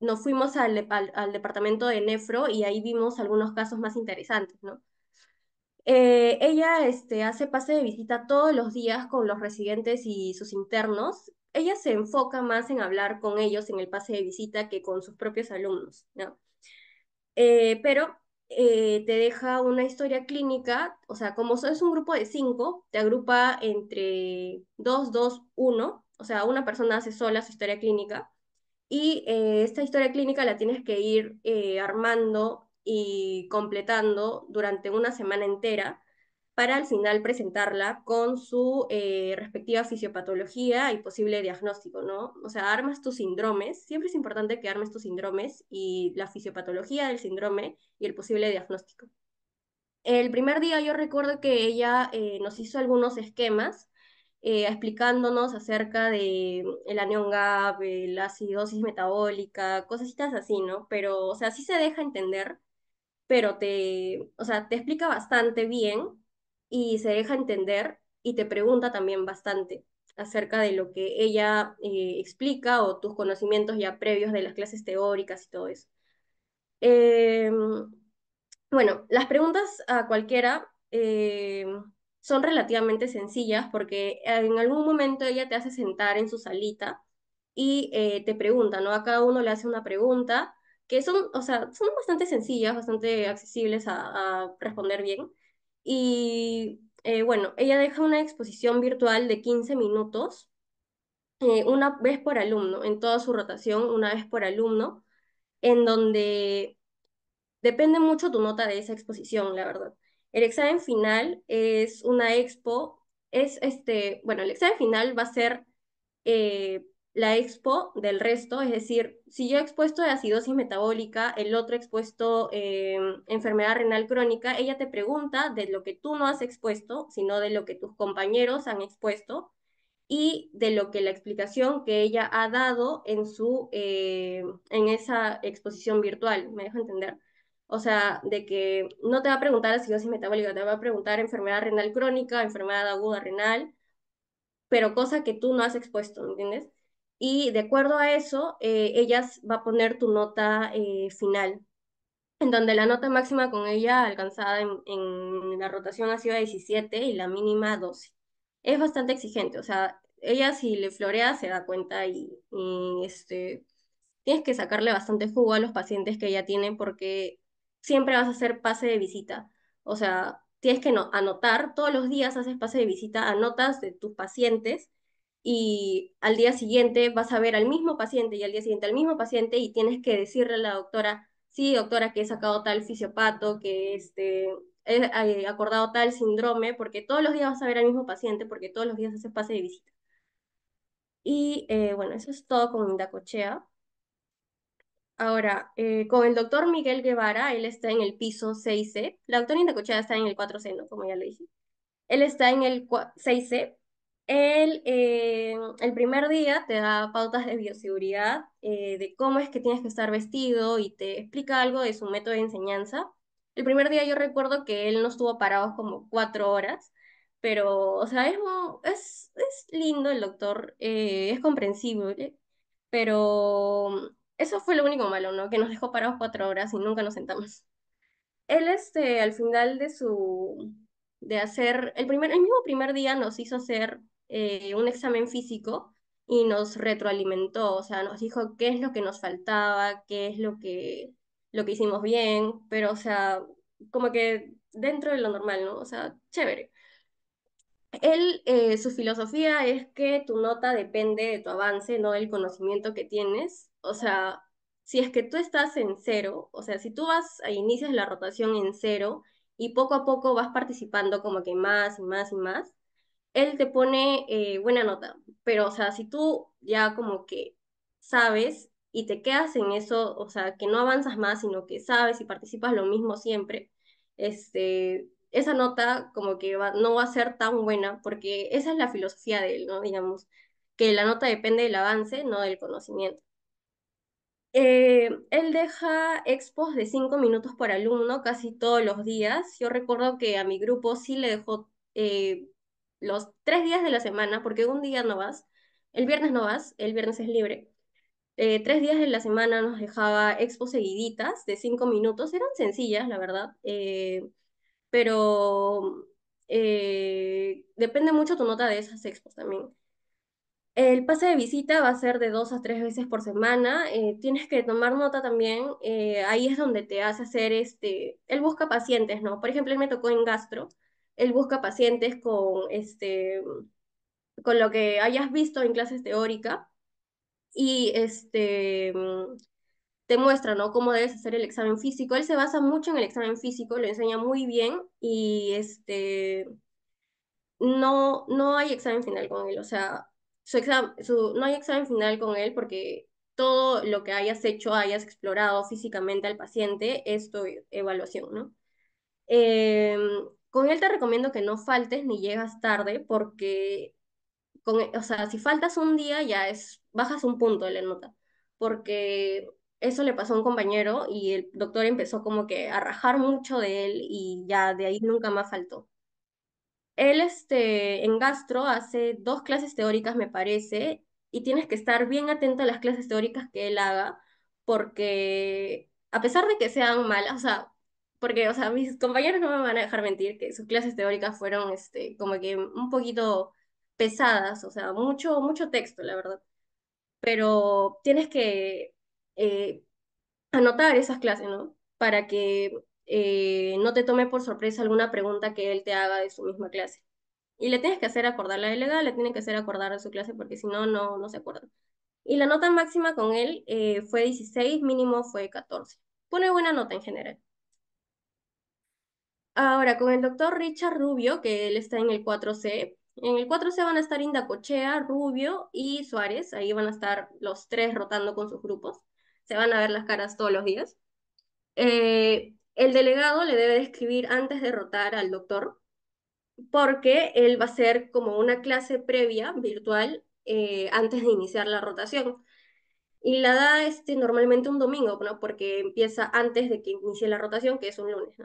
nos fuimos al, al, departamento de nefro y ahí vimos algunos casos más interesantes, ¿no? Eh, ella este, hace pase de visita todos los días con los residentes y sus internos. Ella se enfoca más en hablar con ellos en el pase de visita que con sus propios alumnos, ¿no? Eh, pero eh, te deja una historia clínica, o sea, como es un grupo de cinco, te agrupa entre dos, dos, uno, o sea, una persona hace sola su historia clínica y eh, esta historia clínica la tienes que ir eh, armando y completando durante una semana entera para al final presentarla con su eh, respectiva fisiopatología y posible diagnóstico, ¿no? O sea, armas tus síndromes, siempre es importante que armes tus síndromes y la fisiopatología del síndrome y el posible diagnóstico. El primer día yo recuerdo que ella nos hizo algunos esquemas eh, explicándonos acerca de mm, el anión gap, la acidosis metabólica, cositas así, ¿no? Pero, o sea, sí se deja entender, pero te, o sea, te explica bastante bien y se deja entender y te pregunta también bastante acerca de lo que ella eh, explica o tus conocimientos ya previos de las clases teóricas y todo eso. Em, bueno, las preguntas a cualquiera em, son relativamente sencillas porque eh, en algún momento ella te hace sentar en su salita y eh, te pregunta, ¿no? A cada uno le hace una pregunta que son, o sea, son bastante sencillas, bastante accesibles a, responder bien. Y eh, bueno, ella deja una exposición virtual de 15 minutos, una vez por alumno, en toda su rotación, una vez por alumno, en donde depende mucho tu nota de esa exposición, la verdad el examen final es una expo, es este, bueno, el examen final va a ser eh, la expo del resto, es decir, si yo he expuesto de acidosis metabólica, el otro expuesto eh, enfermedad renal crónica, ella te pregunta de lo que tú no has expuesto, sino de lo que tus compañeros han expuesto y de lo que la explicación que ella ha dado en, su, eh, en esa exposición virtual, me dejo entender. O sea, de que no te va a preguntar acidosis metabólica, te va a preguntar enfermedad renal crónica, enfermedad aguda renal, pero cosa que tú no has expuesto, ¿me entiendes? Y de acuerdo a eso, eh, ellas va a poner tu nota eh, final, en donde la nota máxima con ella alcanzada en, en la rotación ha sido 17 y la mínima 12. Es bastante exigente, o sea, ella si le florea se da cuenta y, este, tienes que sacarle bastante jugo a los pacientes que ella tiene porque siempre vas a hacer pase de visita. O sea, tienes que anotar, todos los días haces pase de visita, anotas de tus pacientes y al día siguiente vas a ver al mismo paciente y al día siguiente al mismo paciente y tienes que decirle a la doctora, sí, doctora, que he sacado tal fisiopato, que este, he eh, acordado tal síndrome, porque todos los días vas a ver al mismo paciente, porque todos los días haces pase de visita. Y eh, bueno, eso es todo con Indacochea. Ahora, eh, con el doctor Miguel Guevara, él está en el piso 6C. La doctora Indacochea está en el 4C, ¿no? Como ya le dije. Él está en el 6C. Él, eh, el primer día te da pautas de bioseguridad, eh, de cómo es que tienes que estar vestido y te explica algo de su método de enseñanza. El primer día yo recuerdo que él no estuvo parado como cuatro horas, pero, o sea, es, es, es lindo el doctor, es comprensible, pero eso fue lo único malo, ¿no? Que nos dejó parados cuatro horas y nunca nos sentamos. Él, este, al final de su, de hacer, el, primer, el mismo primer día nos hizo hacer eh, un examen físico y nos retroalimentó, o sea, nos dijo qué es lo que nos faltaba, qué es lo que, lo que hicimos bien, pero, o sea, como que dentro de lo normal, ¿no? O sea, chévere. Él, eh, su filosofía es que tu nota depende de tu avance, no del conocimiento que tienes, o sea, si es que tú estás en cero, o sea, si tú vas a inicias la rotación en cero y poco a poco vas participando como que más y más y más, él te pone eh, buena nota. Pero, o sea, si tú ya como que sabes y te quedas en eso, o sea, que no avanzas más, sino que sabes y participas lo mismo siempre, este, esa nota como que no va a ser tan buena, porque esa es la filosofía de él, ¿no? Digamos, que la nota depende del avance, no del conocimiento. Eh, él deja expos de cinco minutos por alumno casi todos los días. Yo recuerdo que a mi grupo sí le dejó eh, los tres días de la semana, porque un día no vas, el viernes no vas, el viernes es libre. Eh, tres días de la semana nos dejaba expos seguiditas de cinco minutos, eran sencillas, la verdad, pero depende mucho tu nota de esas expos también. El pase de visita va a ser de dos a tres veces por semana. Eh, tienes que tomar nota también. Eh, ahí es donde te hace hacer este. el busca pacientes, ¿no? Por ejemplo, él me tocó en gastro. Él busca pacientes con este con lo que hayas visto en clases teórica y este te muestra, ¿no? Cómo debes hacer el examen físico. Él se basa mucho en el examen físico, lo enseña muy bien y este no no hay examen final con él, o sea, no hay examen final con él porque todo lo que hayas hecho, hayas explorado físicamente al paciente, es tu evaluación, ¿no? Em, con él te recomiendo que no faltes ni llegas tarde porque, e, o sea, si faltas un día ya es, bajas un punto de la nota, porque eso le pasó a un compañero y el doctor empezó como que a rajar mucho de él y ya de ahí nunca más faltó. Él este, en gastro hace dos clases teóricas, me parece, y tienes que estar bien atento a las clases teóricas que él haga, porque a pesar de que sean malas, o sea, porque, o sea, mis compañeros no me van a dejar mentir que sus clases teóricas fueron, este, como que un poquito pesadas, o sea, mucho, mucho texto, la verdad. Pero tienes que eh, anotar esas clases, ¿no? Para que eh, no te tome por sorpresa alguna pregunta que él te haga de su misma clase. Y le tienes que hacer acordar la delegada, le tienes que hacer acordar a su clase porque si no, no, no se acuerda Y la nota máxima con él eh, fue 16, mínimo fue 14. Pone buena nota en general. Ahora, con el doctor Richard Rubio, que él está en el 4C, en el 4C van a estar Indacochea, Rubio y Suárez. Ahí van a estar los tres rotando con sus grupos. Se van a ver las caras todos los días. Eh, el delegado le debe de escribir antes de rotar al doctor, porque él va a ser como una clase previa virtual eh, antes de iniciar la rotación. Y la da este, normalmente un domingo, ¿no? porque empieza antes de que inicie la rotación, que es un lunes.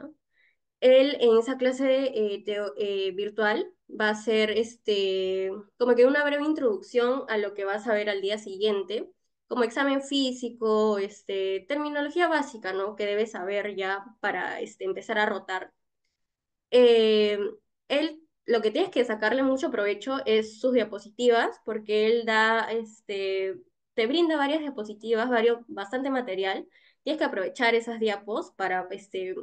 Él en esa clase eh, eh, virtual va a ser este, como que una breve introducción a lo que va a saber al día siguiente como examen físico, este, terminología básica, ¿no? Que debes saber ya para este, empezar a rotar. Eh, él, lo que tienes que sacarle mucho provecho es sus diapositivas, porque él da, este, te brinda varias diapositivas, varios, bastante material. Tienes que aprovechar esas diapos para este,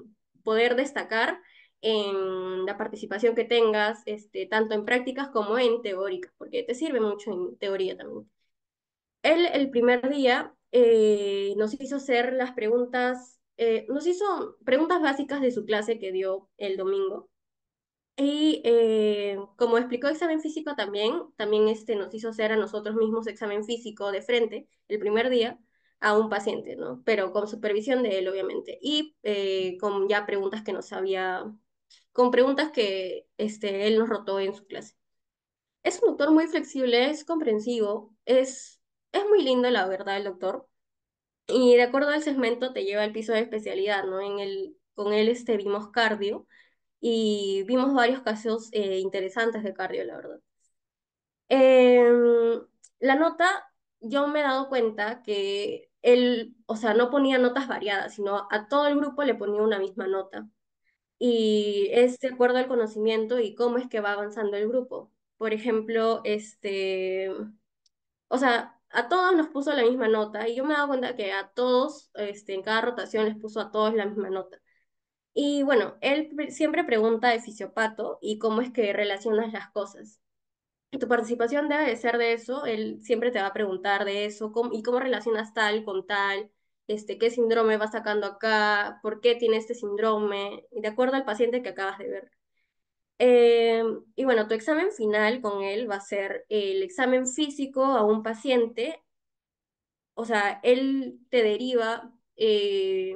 poder destacar en la participación que tengas, este, tanto en prácticas como en teóricas, porque te sirve mucho en teoría también él el primer día eh, nos hizo hacer las preguntas, eh, nos hizo preguntas básicas de su clase que dio el domingo. Y eh, como explicó examen físico también, también este, nos hizo hacer a nosotros mismos examen físico de frente el primer día a un paciente, ¿no? Pero con supervisión de él, obviamente, y con ya preguntas que no sabía, con preguntas que este, él nos rotó en su clase. Es un doctor muy flexible, es comprensivo, es es muy lindo, la verdad, el doctor. Y de acuerdo al segmento te lleva al piso de especialidad, ¿no? En el, con él este, vimos cardio y vimos varios casos eh, interesantes de cardio, la verdad. Em, la nota, yo me he dado cuenta que él, o sea, no ponía notas variadas, sino a todo el grupo le ponía una misma nota. Y es de acuerdo al conocimiento y cómo es que va avanzando el grupo. Por ejemplo, este, o sea, a todos nos puso la misma nota y yo me he dado cuenta que a todos, este, en cada rotación les puso a todos la misma nota. Y bueno, él siempre pregunta de fisiopato y cómo es que relacionas las cosas. Tu participación debe ser de eso, él siempre te va a preguntar de eso y cómo relacionas tal con tal, este, qué síndrome va sacando acá, por qué tiene este síndrome, de acuerdo al paciente que acabas de ver. Eh, y bueno, tu examen final con él va a ser el examen físico a un paciente. O sea, él te deriva, eh,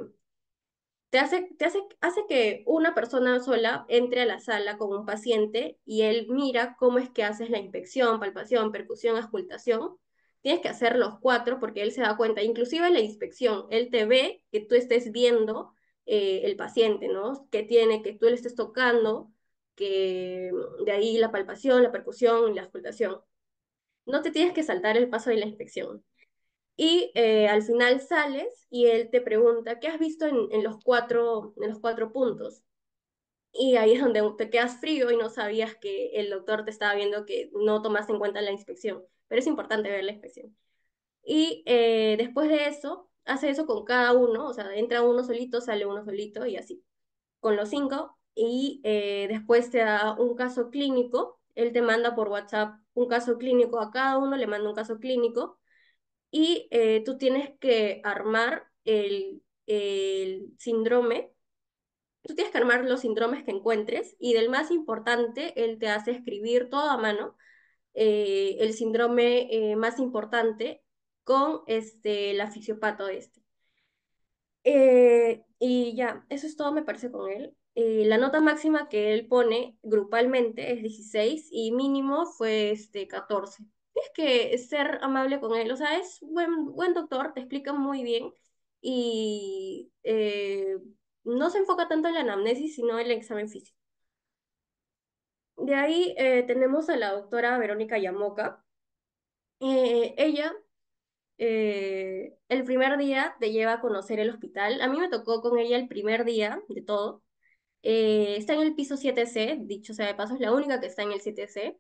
te, hace, te hace, hace que una persona sola entre a la sala con un paciente y él mira cómo es que haces la inspección, palpación, percusión, auscultación. Tienes que hacer los cuatro porque él se da cuenta, inclusive la inspección, él te ve que tú estés viendo eh, el paciente, ¿no? Que tiene, que tú le estés tocando que mm, de ahí la palpación, la percusión y la auscultación. No te tienes que saltar el paso de la inspección. Y eh, al final sales y él te pregunta, ¿qué has visto en, los cuatro, en los cuatro puntos? Y ahí es donde te quedas frío y no sabías que el doctor te estaba viendo que no tomaste en cuenta la inspección. Pero es importante ver la inspección. Y eh, después de eso, hace eso con cada uno, o sea, entra uno solito, sale uno solito y así. Con los cinco y eh, después te da un caso clínico, él te manda por WhatsApp un caso clínico a cada uno, le manda un caso clínico y eh, tú tienes que armar el, síndrome, tú tienes que armar los síndromes que encuentres y del más importante, él te hace escribir todo a mano. Eh, el síndrome más importante con este, el aficiopato este. y ya, eso es todo me parece con él. Eh, la nota máxima que él pone grupalmente es 16 y mínimo fue este, 14. es que ser amable con él, o sea, es buen, buen doctor, te explica muy bien y eh, no se enfoca tanto en la anamnesis, sino en el examen físico. De ahí eh, tenemos a la doctora Verónica Yamoca. ella el primer día te lleva a conocer el hospital. A mí me tocó con ella el primer día de todo. Eh, está en el piso 7C, dicho sea de paso, es la única que está en el 7C.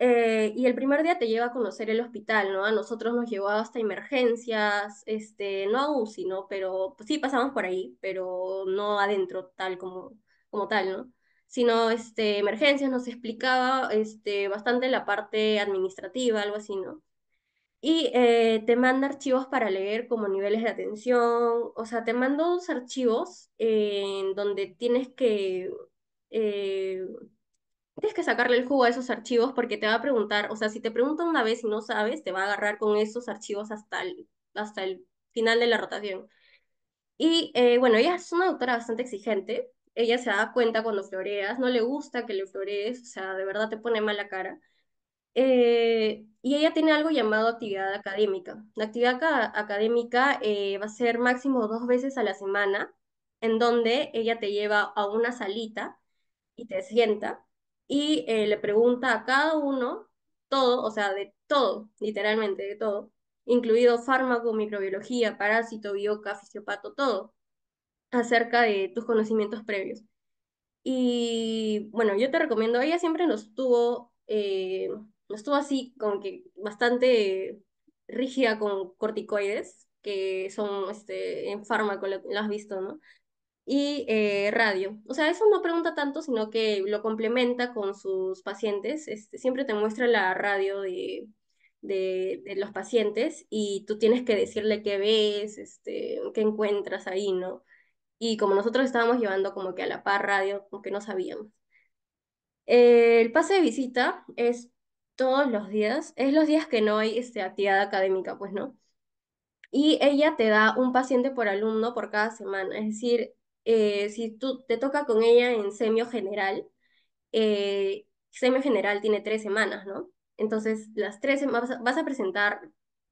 Eh, y el primer día te lleva a conocer el hospital, ¿no? A nosotros nos llevó hasta emergencias, este, no a UCI, ¿no? Pero pues, sí pasamos por ahí, pero no adentro tal como, como tal, ¿no? Sino este, emergencias, nos explicaba este, bastante la parte administrativa, algo así, ¿no? y eh, te manda archivos para leer como niveles de atención, o sea, te manda dos archivos en donde tienes que, eh, tienes que sacarle el jugo a esos archivos porque te va a preguntar, o sea, si te pregunta una vez y no sabes, te va a agarrar con esos archivos hasta el, hasta el final de la rotación. Y eh, bueno, ella es una doctora bastante exigente, ella se da cuenta cuando floreas, no le gusta que le florees, o sea, de verdad te pone mala cara. Eh, y ella tiene algo llamado actividad académica. La actividad académica eh, va a ser máximo dos veces a la semana, en donde ella te lleva a una salita y te sienta y eh, le pregunta a cada uno todo, o sea, de todo, literalmente de todo, incluido fármaco, microbiología, parásito, bioca, fisiopato, todo, acerca de tus conocimientos previos. Y bueno, yo te recomiendo, ella siempre nos tuvo... Eh, estuvo así como que bastante rígida con corticoides, que son este, en fármaco, lo, has visto, ¿no? Y eh, radio. O sea, eso no pregunta tanto, sino que lo complementa con sus pacientes. Este, siempre te muestra la radio de, de, los pacientes y tú tienes que decirle qué ves, este, qué encuentras ahí, ¿no? Y como nosotros estábamos llevando como que a la par radio, como que no sabíamos. el pase de visita es todos los días, es los días que no hay este, actividad académica, pues, ¿no? Y ella te da un paciente por alumno por cada semana, es decir, eh, si tú te toca con ella en semio general, eh, semio general tiene tres semanas, ¿no? Entonces, las tres vas a, presentar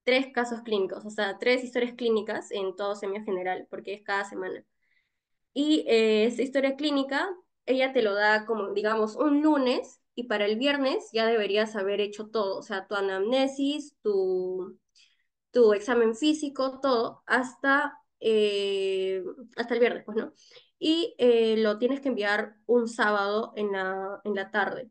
tres casos clínicos, o sea, tres historias clínicas en todo semio general, porque es cada semana. Y eh, esa historia clínica, ella te lo da como, digamos, un lunes y para el viernes ya deberías haber hecho todo, o sea, tu anamnesis, tu, tu examen físico, todo, hasta, eh, hasta el viernes, pues no. Y eh, lo tienes que enviar un sábado en la, tarde.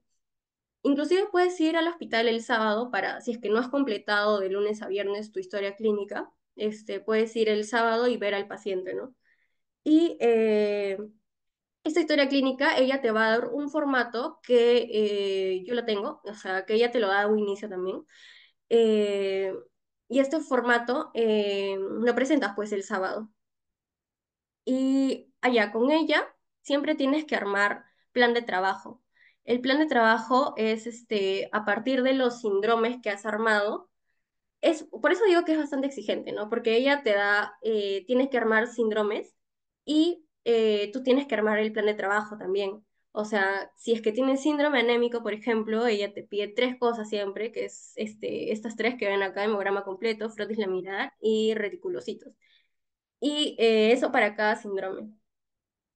Inclusive puedes ir al hospital el sábado para, si es que no has completado de lunes a viernes tu historia clínica, este, puedes ir el sábado y ver al paciente, ¿no? Y eh, esta historia clínica, ella te va a dar un formato que eh, yo la tengo, o sea, que ella te lo da a un inicio también. Eh, y este formato eh, lo presentas pues el sábado. Y allá con ella siempre tienes que armar plan de trabajo. El plan de trabajo es este, a partir de los síndromes que has armado. Es, por eso digo que es bastante exigente, ¿no? Porque ella te da, tienes que armar síndromes y eh, tú tienes que armar el plan de trabajo también. O sea, si es que tienes síndrome anémico, por ejemplo, ella te pide tres cosas siempre, que es este, estas tres que ven acá, hemograma completo, frotis laminar y reticulocitos. Y eh, eso para cada síndrome.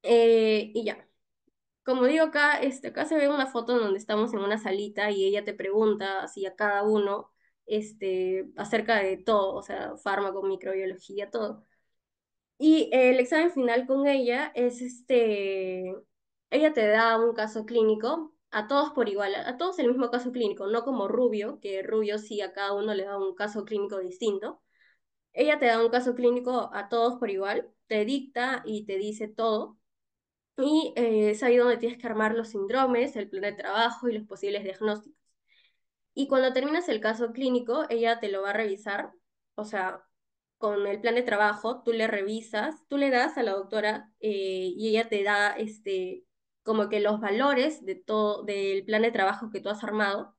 Eh, y ya. Como digo acá, este, acá se ve una foto donde estamos en una salita y ella te pregunta si a cada uno este, acerca de todo, o sea, fármaco, microbiología, todo. Y el examen final con ella es este, ella te da un caso clínico, a todos por igual, a todos el mismo caso clínico, no como Rubio, que Rubio sí a cada uno le da un caso clínico distinto. Ella te da un caso clínico a todos por igual, te dicta y te dice todo. Y eh, es ahí donde tienes que armar los síndromes, el plan de trabajo y los posibles diagnósticos. Y cuando terminas el caso clínico, ella te lo va a revisar, o sea, con el plan de trabajo, tú le revisas, tú le das a la doctora eh, y ella te da este, como que los valores de todo, del plan de trabajo que tú has armado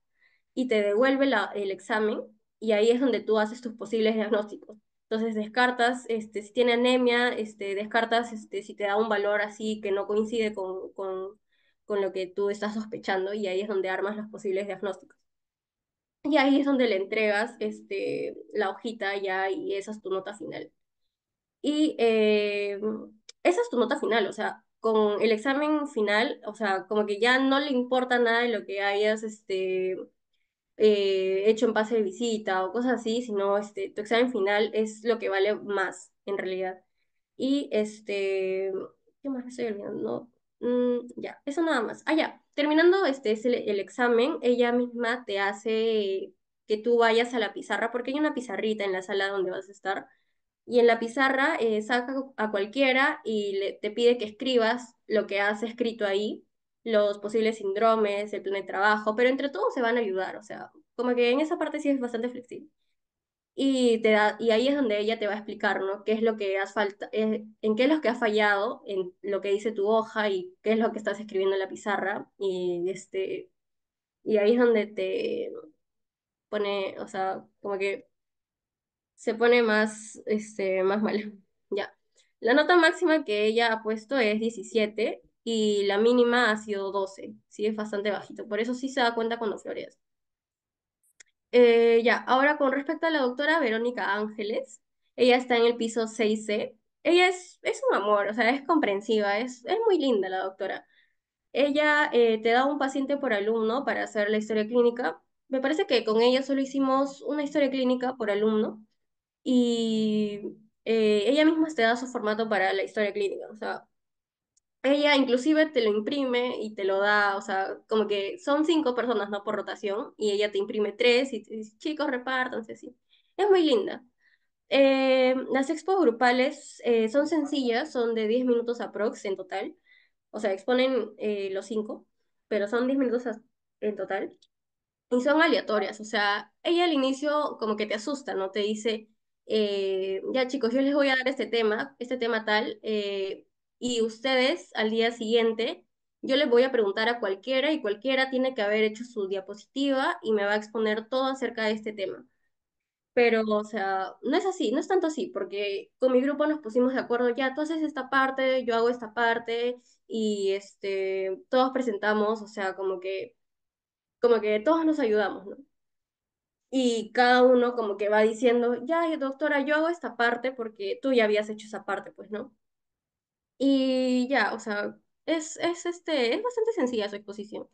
y te devuelve la, el examen y ahí es donde tú haces tus posibles diagnósticos. Entonces descartas este, si tiene anemia, este, descartas este, si te da un valor así que no coincide con, con lo que tú estás sospechando y ahí es donde armas los posibles diagnósticos. Y ahí es donde le entregas este, la hojita ya y esa es tu nota final. Y eh, esa es tu nota final, o sea, con el examen final, o sea, como que ya no le importa nada de lo que hayas este, eh, hecho en pase de visita o cosas así, sino este, tu examen final es lo que vale más en realidad. Y este, ¿qué más estoy olvidando? Mm, ya, eso nada más. Ah, ya terminando este, el examen, ella misma te hace que tú vayas a la pizarra, porque hay una pizarrita en la sala donde vas a estar, y en la pizarra eh, saca a cualquiera y le, te pide que escribas lo que has escrito ahí, los posibles síndromes, el plan de trabajo, pero entre todos se van a ayudar, o sea, como que en esa parte sí es bastante flexible y, y ahí es donde ella te va a explicar, ¿no? ¿Qué es lo que has falta, eh, en qué es lo que has fallado, en lo que dice tu hoja y qué es lo que estás escribiendo en la pizarra. Y, este, y ahí es donde te pone, o sea, como que se pone más, este, más malo Ya. La nota máxima que ella ha puesto es 17 y la mínima ha sido 12. Sí, es bastante bajito. Por eso sí se da cuenta cuando flores eh, ya, ahora con respecto a la doctora Verónica Ángeles, ella está en el piso 6C. Ella es, es un amor, o sea, es comprensiva, es, es muy linda la doctora. Ella eh, te da un paciente por alumno para hacer la historia clínica. Me parece que con ella solo hicimos una historia clínica por alumno y eh, ella misma te da su formato para la historia clínica. O sea, ella inclusive te lo imprime y te lo da, o sea, como que son cinco personas, ¿no? Por rotación, y ella te imprime tres y te dice, chicos, repártanse, sí. Es muy linda. Eh, las expos grupales eh, son sencillas, son de 10 minutos aprox en total, o sea, exponen eh, los cinco, pero son 10 minutos en total, y son aleatorias, o sea, ella al inicio como que te asusta, ¿no? Te dice, ya chicos, yo les voy a dar este tema, este tema tal, y ustedes al día siguiente, yo les voy a preguntar a cualquiera y cualquiera tiene que haber hecho su diapositiva y me va a exponer todo acerca de este tema. Pero, o sea, no es así, no es tanto así, porque con mi grupo nos pusimos de acuerdo, ya, entonces esta parte, yo hago esta parte y este, todos presentamos, o sea, como que, como que todos nos ayudamos, ¿no? Y cada uno como que va diciendo, ya, doctora, yo hago esta parte porque tú ya habías hecho esa parte, pues, ¿no? Y ya, o sea, es, es, este, es bastante sencilla su exposición,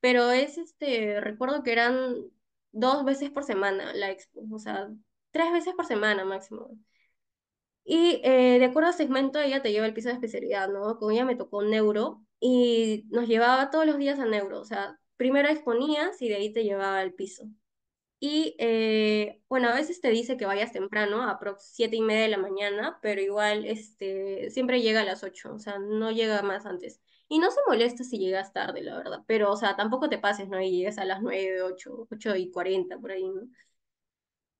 pero es, este, recuerdo que eran dos veces por semana la o sea, tres veces por semana máximo. Y eh, de acuerdo al segmento, ella te lleva el piso de especialidad, ¿no? Con ella me tocó neuro y nos llevaba todos los días a neuro, o sea, primero exponías y de ahí te llevaba al piso. Y eh, bueno, a veces te dice que vayas temprano, a 7 y media de la mañana, pero igual este, siempre llega a las 8, o sea, no llega más antes. Y no se molesta si llegas tarde, la verdad, pero o sea, tampoco te pases, ¿no? Y llegues a las 9, 8, 8 y 40 por ahí, ¿no?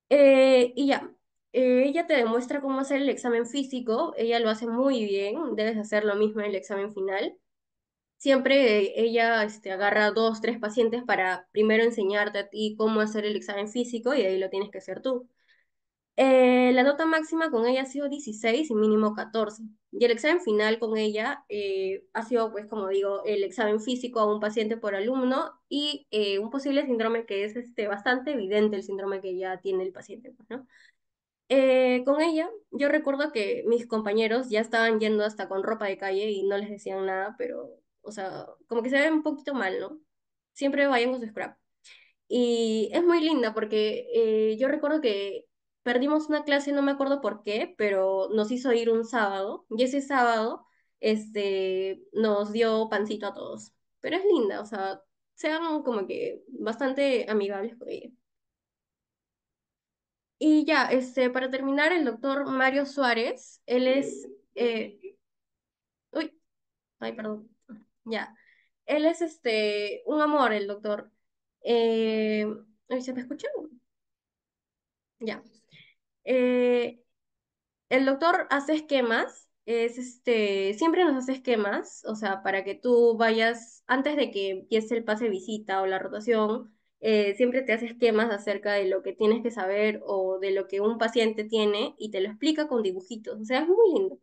Eh, y ya, eh, ella te demuestra cómo hacer el examen físico, ella lo hace muy bien, debes hacer lo mismo en el examen final siempre ella este, agarra dos, tres pacientes para primero enseñarte a ti cómo hacer el examen físico y ahí lo tienes que hacer tú. Eh, la nota máxima con ella ha sido 16 y mínimo 14. Y el examen final con ella eh, ha sido, pues, como digo, el examen físico a un paciente por alumno y eh, un posible síndrome que es este, bastante evidente, el síndrome que ya tiene el paciente, pues, con ella, yo recuerdo que mis compañeros ya estaban yendo hasta con ropa de calle y no les decían nada, pero o sea, como que se ve un poquito mal, ¿no? Siempre vayan con su scrap. Y es muy linda porque eh, yo recuerdo que perdimos una clase, no me acuerdo por qué, pero nos hizo ir un sábado y ese sábado este, nos dio pancito a todos. Pero es linda, o sea, sean como que bastante amigables con ella. Y ya, este, para terminar, el doctor Mario Suárez, él es... Eh, uy, ay, perdón. Ya. Él es este, un amor, el doctor. Eh, ¿Se me escucha? Ya. Eh, el doctor hace esquemas, es este, siempre nos hace esquemas, o sea, para que tú vayas, antes de que empiece el pase de visita o la rotación, eh, siempre te hace esquemas acerca de lo que tienes que saber o de lo que un paciente tiene y te lo explica con dibujitos, o sea, es muy lindo.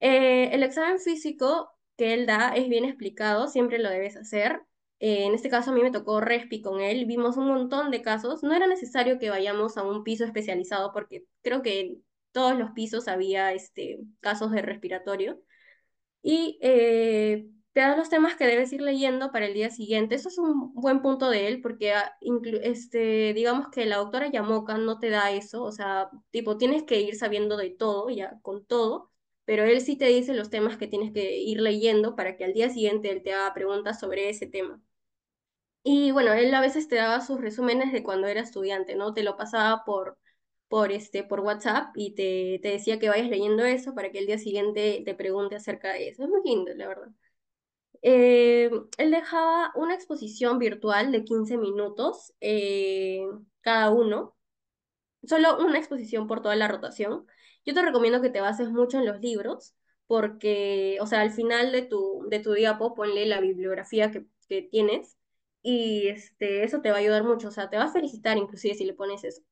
Eh, el examen físico que él da es bien explicado, siempre lo debes hacer. Eh, en este caso a mí me tocó Respi con él, vimos un montón de casos, no era necesario que vayamos a un piso especializado porque creo que en todos los pisos había este, casos de respiratorio. Y eh, te da los temas que debes ir leyendo para el día siguiente. Eso es un buen punto de él porque ah, este, digamos que la doctora Yamoka no te da eso, o sea, tipo, tienes que ir sabiendo de todo, ya con todo pero él sí te dice los temas que tienes que ir leyendo para que al día siguiente él te haga preguntas sobre ese tema. Y bueno, él a veces te daba sus resúmenes de cuando era estudiante, ¿no? Te lo pasaba por, por, este, por WhatsApp y te, decía que vayas leyendo eso para que el día siguiente te pregunte acerca de eso. Es muy lindo, la verdad. Eh, él dejaba una exposición virtual de 15 minutos eh, cada uno, solo una exposición por toda la rotación. Yo te recomiendo que te bases mucho en los libros, porque, o sea, al final de tu, de tu ponle la bibliografía que, tienes y este, eso te va a ayudar mucho, o sea, te va a felicitar inclusive si le pones eso.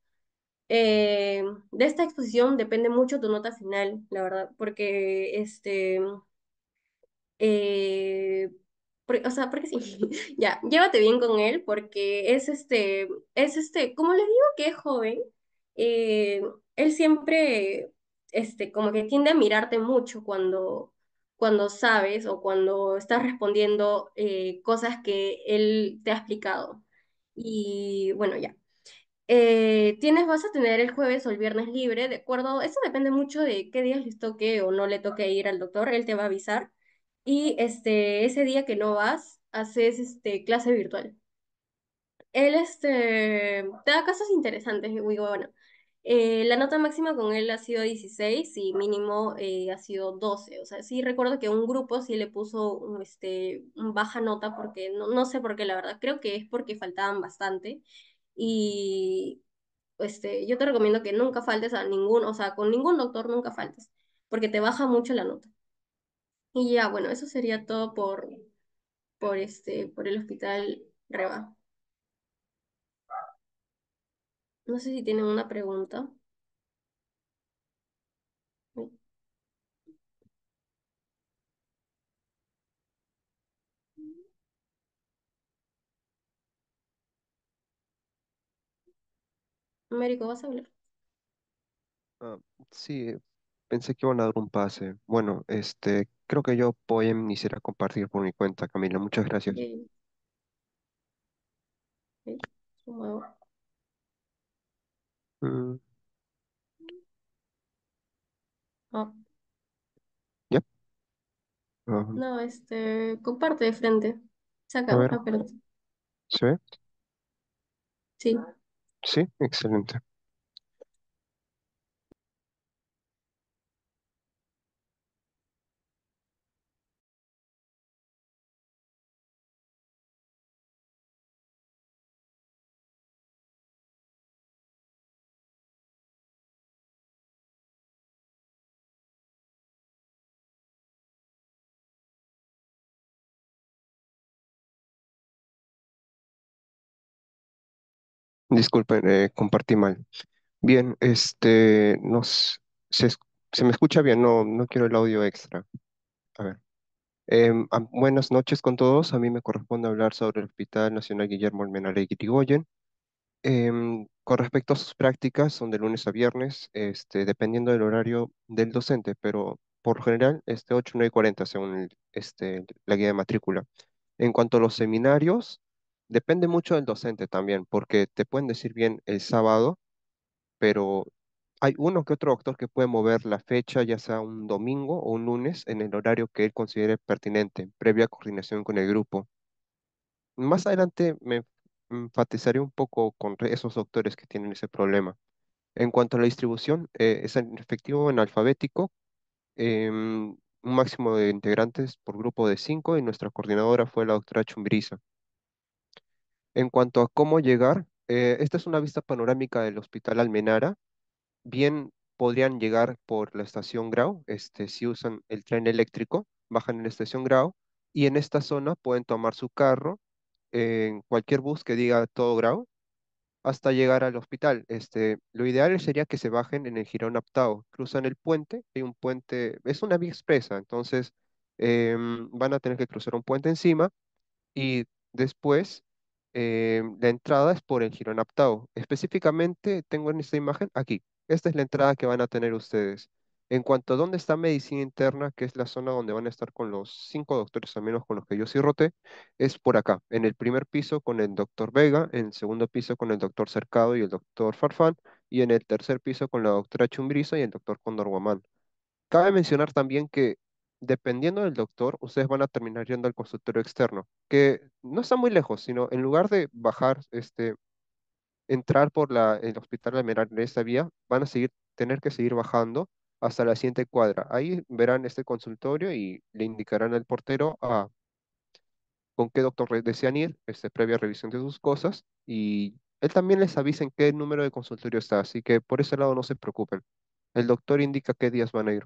Eh, de esta exposición depende mucho tu nota final, la verdad, porque este... Eh, o sea, porque sí, ya, llévate bien con él porque es este, es este, como les digo que es joven, eh, él siempre este, como que tiende a mirarte mucho cuando, cuando sabes o cuando estás respondiendo eh, cosas que él te ha explicado. Y bueno, ya. Eh, tienes, vas a tener el jueves o el viernes libre, ¿de acuerdo? Eso depende mucho de qué días les toque o no le toque ir al doctor, él te va a avisar. Y este, ese día que no vas, haces este, clase virtual. Él este, te da casos interesantes, bueno, eh, la nota máxima con él ha sido 16 y mínimo eh, ha sido 12. O sea, sí recuerdo que un grupo sí le puso este, baja nota porque no, no sé por qué, la verdad. Creo que es porque faltaban bastante. Y este, yo te recomiendo que nunca faltes a ningún, o sea, con ningún doctor nunca faltes porque te baja mucho la nota. Y ya, bueno, eso sería todo por, por, este, por el hospital Reba. No sé si tienen una pregunta. Américo, ¿vas a hablar? Ah, sí, pensé que iban a dar un pase. Bueno, este, creo que yo voy a iniciar a compartir por mi cuenta, Camila. Muchas gracias. Mm. Oh. no, este, comparte de frente. Saca, ver, Sí. Sí, excelente. Disculpen, eh, compartí mal. Bien, este, nos, se, me escucha bien, no, no quiero el audio extra. A ver. Em, buenas noches con todos. A mí me corresponde hablar sobre el Hospital Nacional Guillermo Almenar y em, con respecto a sus prácticas, son de lunes a viernes, este, dependiendo del horario del docente, pero por general, este, 8, 9 y 40, según este, la guía de matrícula. En cuanto a los seminarios, Depende mucho del docente también, porque te pueden decir bien el sábado, pero hay uno que otro doctor que puede mover la fecha, ya sea un domingo o un lunes, en el horario que él considere pertinente, previa coordinación con el grupo. Más adelante me enfatizaré un poco con esos doctores que tienen ese problema. En cuanto a la distribución, eh, es en efectivo en alfabético, em, un máximo de integrantes por grupo de cinco, y nuestra coordinadora fue la doctora Chumbiriza. En cuanto a cómo llegar, eh, esta es una vista panorámica del Hospital Almenara. Bien podrían llegar por la estación Grau, este, si usan el tren eléctrico, bajan en la estación Grau y en esta zona pueden tomar su carro en cualquier bus que diga todo Grau hasta llegar al hospital. Este, lo ideal sería que se bajen en el Girón Aptao, cruzan el puente, hay un puente, es una vía expresa, entonces em, van a tener que cruzar un puente encima y después eh, la entrada es por el giro aptado. Específicamente tengo en esta imagen aquí. Esta es la entrada que van a tener ustedes. En cuanto a dónde está medicina interna, que es la zona donde van a estar con los cinco doctores, al menos con los que yo sí es por acá, en el primer piso con el doctor Vega, en el segundo piso con el doctor Cercado y el doctor Farfán, y en el tercer piso con la doctora Chumbriza y el doctor Condor Guamán. Cabe mencionar también que dependiendo del doctor, ustedes van a terminar yendo al consultorio externo, que no está muy lejos, sino en lugar de bajar, este, entrar por la, el hospital almeral en esta vía, van a seguir, tener que seguir bajando hasta la siguiente cuadra. Ahí verán este consultorio y le indicarán al portero a, ah, con qué doctor desean ir, este, previa revisión de sus cosas, y él también les avisa en qué número de consultorio está, así que por ese lado no se preocupen. El doctor indica qué días van a ir.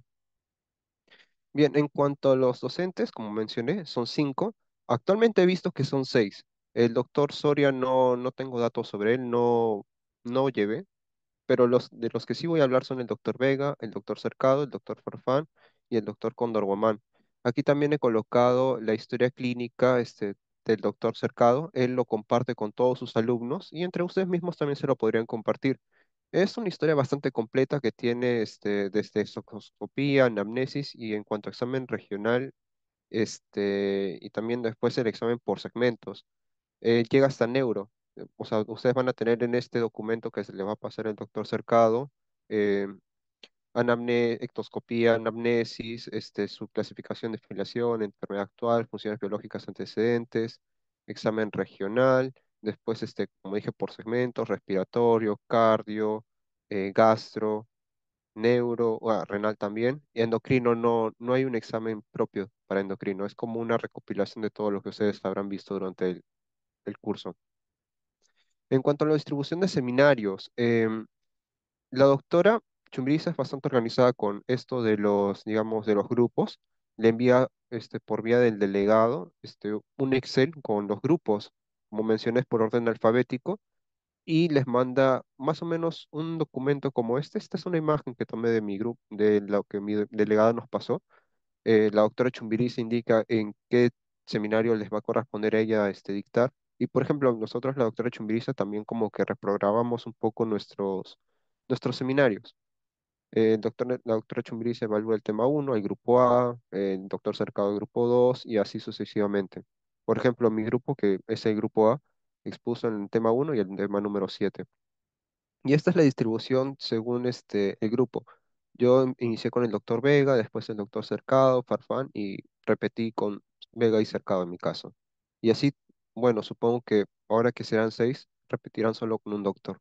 Bien, en cuanto a los docentes, como mencioné, son cinco. Actualmente he visto que son seis. El doctor Soria no, tengo datos sobre él, no, no llevé, pero los de los que sí voy a hablar son el doctor Vega, el doctor Cercado, el doctor Forfán y el doctor Condor Guamán. Aquí también he colocado la historia clínica este, del doctor Cercado. Él lo comparte con todos sus alumnos y entre ustedes mismos también se lo podrían compartir. Es una historia bastante completa que tiene este, desde exoscopía, anamnesis y en cuanto a examen regional, este, y también después el examen por segmentos. Eh, llega hasta neuro. Eh, o sea, ustedes van a tener en este documento que se le va a pasar el doctor Cercado, eh, ectoscopía, anamnesis, este, su clasificación de filiación, enfermedad actual, funciones biológicas antecedentes, examen regional, Después, este, como dije, por segmentos, respiratorio, cardio, eh, gastro, neuro, ah, renal también. Y endocrino, no, no hay un examen propio para endocrino. Es como una recopilación de todo lo que ustedes habrán visto durante el, curso. En cuanto a la distribución de seminarios, em, la doctora Chumbrisa es bastante organizada con esto de los, digamos, de los grupos. Le envía este, por vía del delegado este, un Excel con los grupos como mencioné, es por orden alfabético, y les manda más o menos un documento como este. Esta es una imagen que tomé de mi grupo, de lo que mi delegada nos pasó. Eh, la doctora Chumbiris indica en qué seminario les va a corresponder a ella este, dictar. Y por ejemplo, nosotros, la doctora Chumbiriza, también como que reprogramamos un poco nuestros, nuestros seminarios. doctor, la doctora Chumbiriza evalúa el tema 1, el grupo A, el doctor Cercado el grupo 2 y así sucesivamente. Por ejemplo, mi grupo, que es el grupo A, expuso en el tema 1 y el tema número 7. Y esta es la distribución según este, el grupo. Yo inicié con el doctor Vega, después el doctor Cercado, Farfán y repetí con Vega y Cercado en mi caso. Y así, bueno, supongo que ahora que serán seis, repetirán solo con un doctor.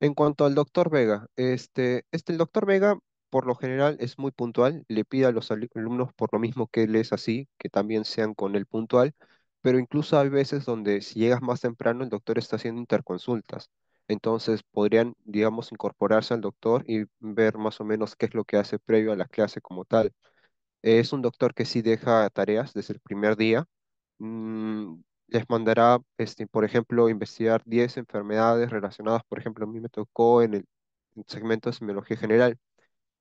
En cuanto al doctor Vega, este, este el doctor Vega por lo general es muy puntual, le pide a los alumnos por lo mismo que él es así, que también sean con el puntual, pero incluso hay veces donde si llegas más temprano el doctor está haciendo interconsultas. Entonces podrían, digamos, incorporarse al doctor y ver más o menos qué es lo que hace previo a la clase como tal. Es un doctor que sí deja tareas desde el primer día. Mm, les mandará, este, por ejemplo, investigar 10 enfermedades relacionadas, por ejemplo, a mí me tocó en el segmento de semiología general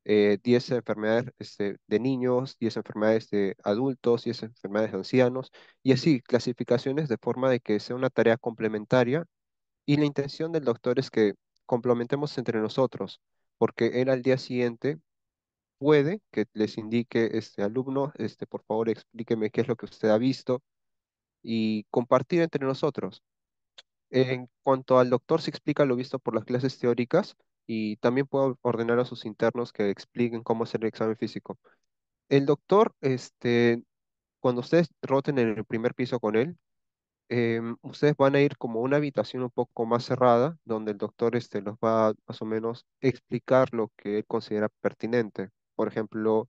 10 eh, enfermedades este, de niños, 10 enfermedades de adultos, 10 enfermedades de ancianos, y así clasificaciones de forma de que sea una tarea complementaria. Y la intención del doctor es que complementemos entre nosotros, porque él al día siguiente puede que les indique, este alumno, este, por favor explíqueme qué es lo que usted ha visto y compartir entre nosotros. En cuanto al doctor se explica lo visto por las clases teóricas, y también puedo ordenar a sus internos que expliquen cómo hacer el examen físico. El doctor, este, cuando ustedes roten en el primer piso con él, em, ustedes van a ir como a una habitación un poco más cerrada, donde el doctor este, los va más o menos explicar lo que él considera pertinente. Por ejemplo,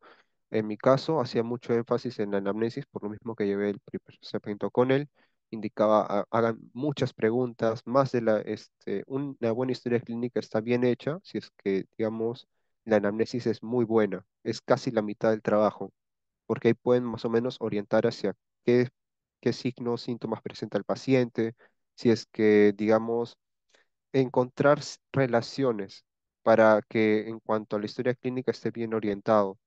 en mi caso, hacía mucho énfasis en la anamnesis, por lo mismo que llevé el primer segmento con él indicaba, hagan muchas preguntas, más de la, este, una buena historia clínica está bien hecha, si es que, digamos, la anamnesis es muy buena, es casi la mitad del trabajo, porque ahí pueden más o menos orientar hacia qué, qué signos, síntomas presenta el paciente, si es que, digamos, encontrar relaciones para que en cuanto a la historia clínica esté bien orientado.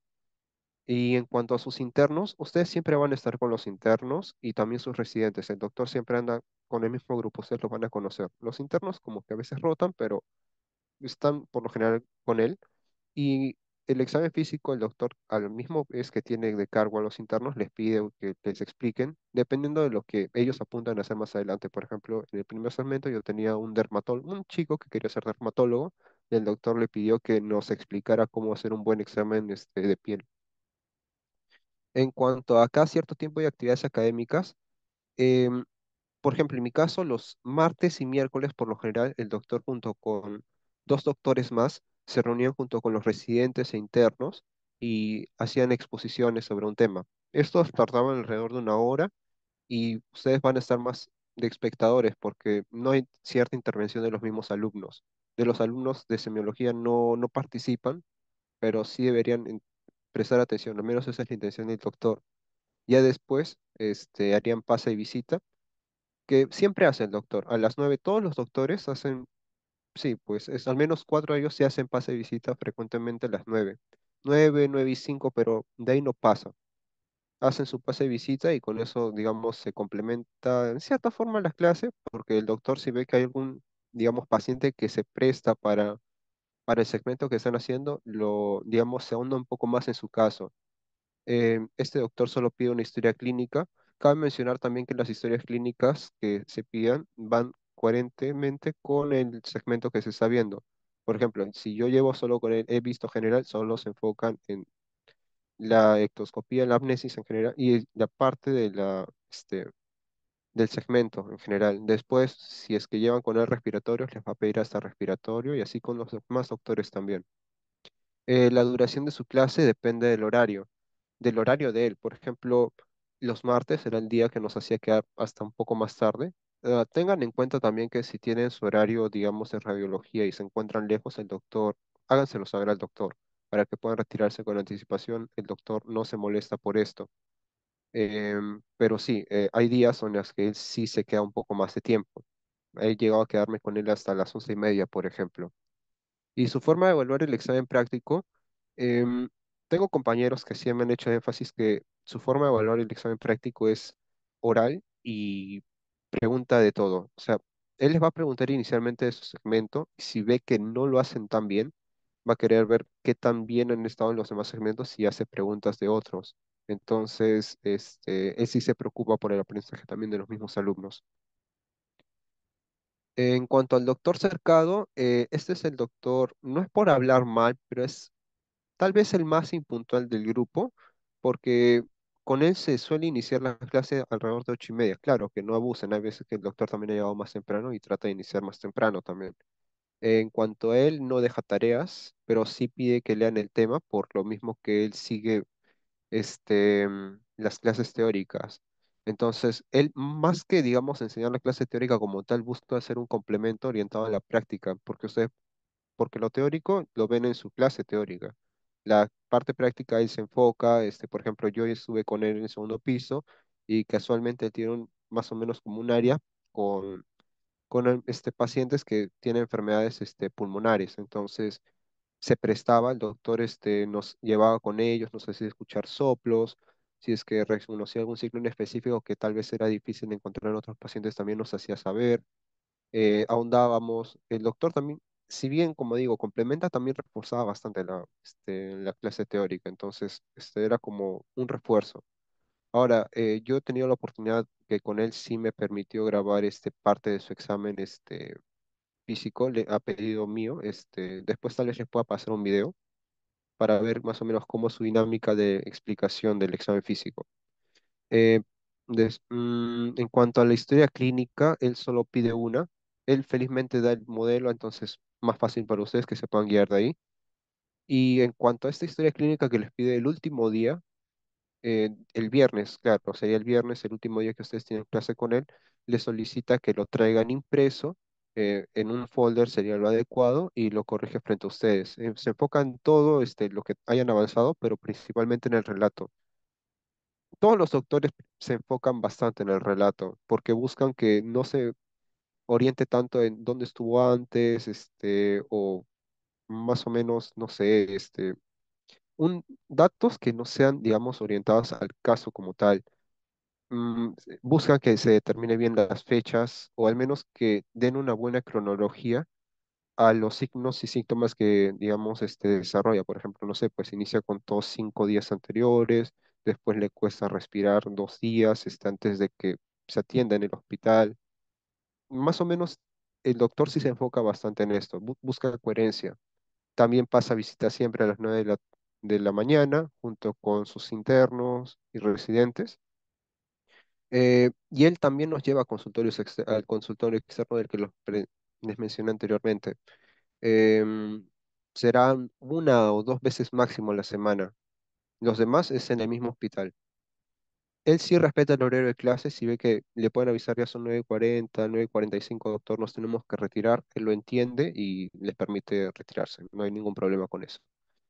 Y en cuanto a sus internos, ustedes siempre van a estar con los internos y también sus residentes. El doctor siempre anda con el mismo grupo, ustedes los van a conocer. Los internos como que a veces rotan, pero están por lo general con él. Y el examen físico, el doctor, al mismo es que tiene de cargo a los internos, les pide que les expliquen, dependiendo de lo que ellos apuntan a hacer más adelante. Por ejemplo, en el primer segmento yo tenía un dermatólogo, un chico que quería ser dermatólogo, el doctor le pidió que nos explicara cómo hacer un buen examen este, de piel en cuanto a cada cierto tiempo y actividades académicas, em, por ejemplo, en mi caso, los martes y miércoles, por lo general, el doctor junto con dos doctores más se reunían junto con los residentes e internos y hacían exposiciones sobre un tema. Estos tardaban alrededor de una hora y ustedes van a estar más de espectadores porque no hay cierta intervención de los mismos alumnos. De los alumnos de semiología no, no participan, pero sí deberían prestar atención, al menos esa es la intención del doctor. Ya después este, harían pase y visita, que siempre hace el doctor. A las nueve todos los doctores hacen, sí, pues al menos cuatro de ellos se hacen pase y visita frecuentemente a las nueve nueve nueve y cinco pero de ahí no pasa. Hacen su pase y visita y con eso, digamos, se complementa en cierta forma las clases, porque el doctor si ve que hay algún, digamos, paciente que se presta para para el segmento que están haciendo, lo, digamos, se ahonda un poco más en su caso. Eh, este doctor solo pide una historia clínica. Cabe mencionar también que las historias clínicas que se pidan van coherentemente con el segmento que se está viendo. Por ejemplo, si yo llevo solo con el he visto general, solo se enfocan en la ectoscopía, la amnesis en general y la parte de la este, del segmento en general. Después, si es que llevan con él respiratorios, les va a pedir hasta respiratorio y así con los demás doctores también. Eh, la duración de su clase depende del horario, del horario de él. Por ejemplo, los martes era el día que nos hacía quedar hasta un poco más tarde. Ah, tengan en cuenta también que si tienen su horario, digamos, de radiología y se encuentran lejos, el doctor, háganselo saber al doctor para que puedan retirarse con anticipación. El doctor no se molesta por esto. Em, pero sí, eh, hay días en los que él sí se queda un poco más de tiempo. He llegado a quedarme con él hasta las once y media, por ejemplo. Y su forma de evaluar el examen práctico, em, tengo compañeros que siempre me han hecho énfasis que su forma de evaluar el examen práctico es oral y pregunta de todo. O sea, él les va a preguntar inicialmente de su segmento y si ve que no lo hacen tan bien, va a querer ver qué tan bien han estado en los demás segmentos y hace preguntas de otros. Entonces, este, él sí se preocupa por el aprendizaje también de los mismos alumnos. En cuanto al doctor Cercado, eh, este es el doctor, no es por hablar mal, pero es tal vez el más impuntual del grupo, porque con él se suele iniciar las clases alrededor de ocho y media. Claro, que no abusen, hay veces que el doctor también ha llegado más temprano y trata de iniciar más temprano también. En cuanto a él, no deja tareas, pero sí pide que lean el tema, por lo mismo que él sigue este, mm, las clases teóricas. Entonces, él más que, digamos, enseñar la clase teórica como tal, busca hacer un complemento orientado a la práctica, porque porque lo teórico lo ven en su clase teórica. La parte práctica él se enfoca, este, por ejemplo, yo estuve con él en el segundo piso y casualmente tiene más o menos como un área con, con este, pacientes que tienen enfermedades este, pulmonares. Entonces, se prestaba, el doctor este, nos llevaba con ellos, nos hacía escuchar soplos, si es que reconocía algún ciclo en específico que tal vez era difícil de encontrar en otros pacientes, también nos hacía saber, eh, ahondábamos, el doctor también, si bien, como digo, complementa, también reforzaba bastante la, este, la clase teórica, entonces este, era como un refuerzo. Ahora, eh, yo he tenido la oportunidad que con él sí me permitió grabar este, parte de su examen este, físico le, ha pedido mío. Este, después tal vez les pueda pasar un video para ver más o menos cómo es su dinámica de explicación del examen físico. Eh, mm, en cuanto a la historia clínica, él solo pide una. Él felizmente da el modelo, entonces más fácil para ustedes que se puedan guiar de ahí. Y en cuanto a esta historia clínica que les pide el último día, eh, el viernes, claro, sería el viernes, el último día que ustedes tienen clase con él, le solicita que lo traigan impreso eh, en un folder sería lo adecuado y lo corrige frente a ustedes. Eh, se enfocan en todo este, lo que hayan avanzado, pero principalmente en el relato. Todos los doctores se enfocan bastante en el relato porque buscan que no se oriente tanto en dónde estuvo antes, este, o más o menos, no sé, este, un, datos que no sean, digamos, orientados al caso como tal. Mm, busca que se determine bien las fechas o al menos que den una buena cronología a los signos y síntomas que, digamos, este, desarrolla. Por ejemplo, no sé, pues inicia con todos cinco días anteriores, después le cuesta respirar dos días este, antes de que se atienda en el hospital. Más o menos el doctor sí se enfoca bastante en esto, busca coherencia. También pasa a siempre a las nueve de de la mañana junto con sus internos y residentes eh, y él también nos lleva al consultorio externo del que les mencioné anteriormente. Em, serán una o dos veces máximo a la semana. Los demás es en el mismo hospital. Él sí respeta el horario de clases y ve que le pueden avisar ya son 9.40, 9.45, doctor, nos tenemos que retirar. Él lo entiende y les permite retirarse. No hay ningún problema con eso.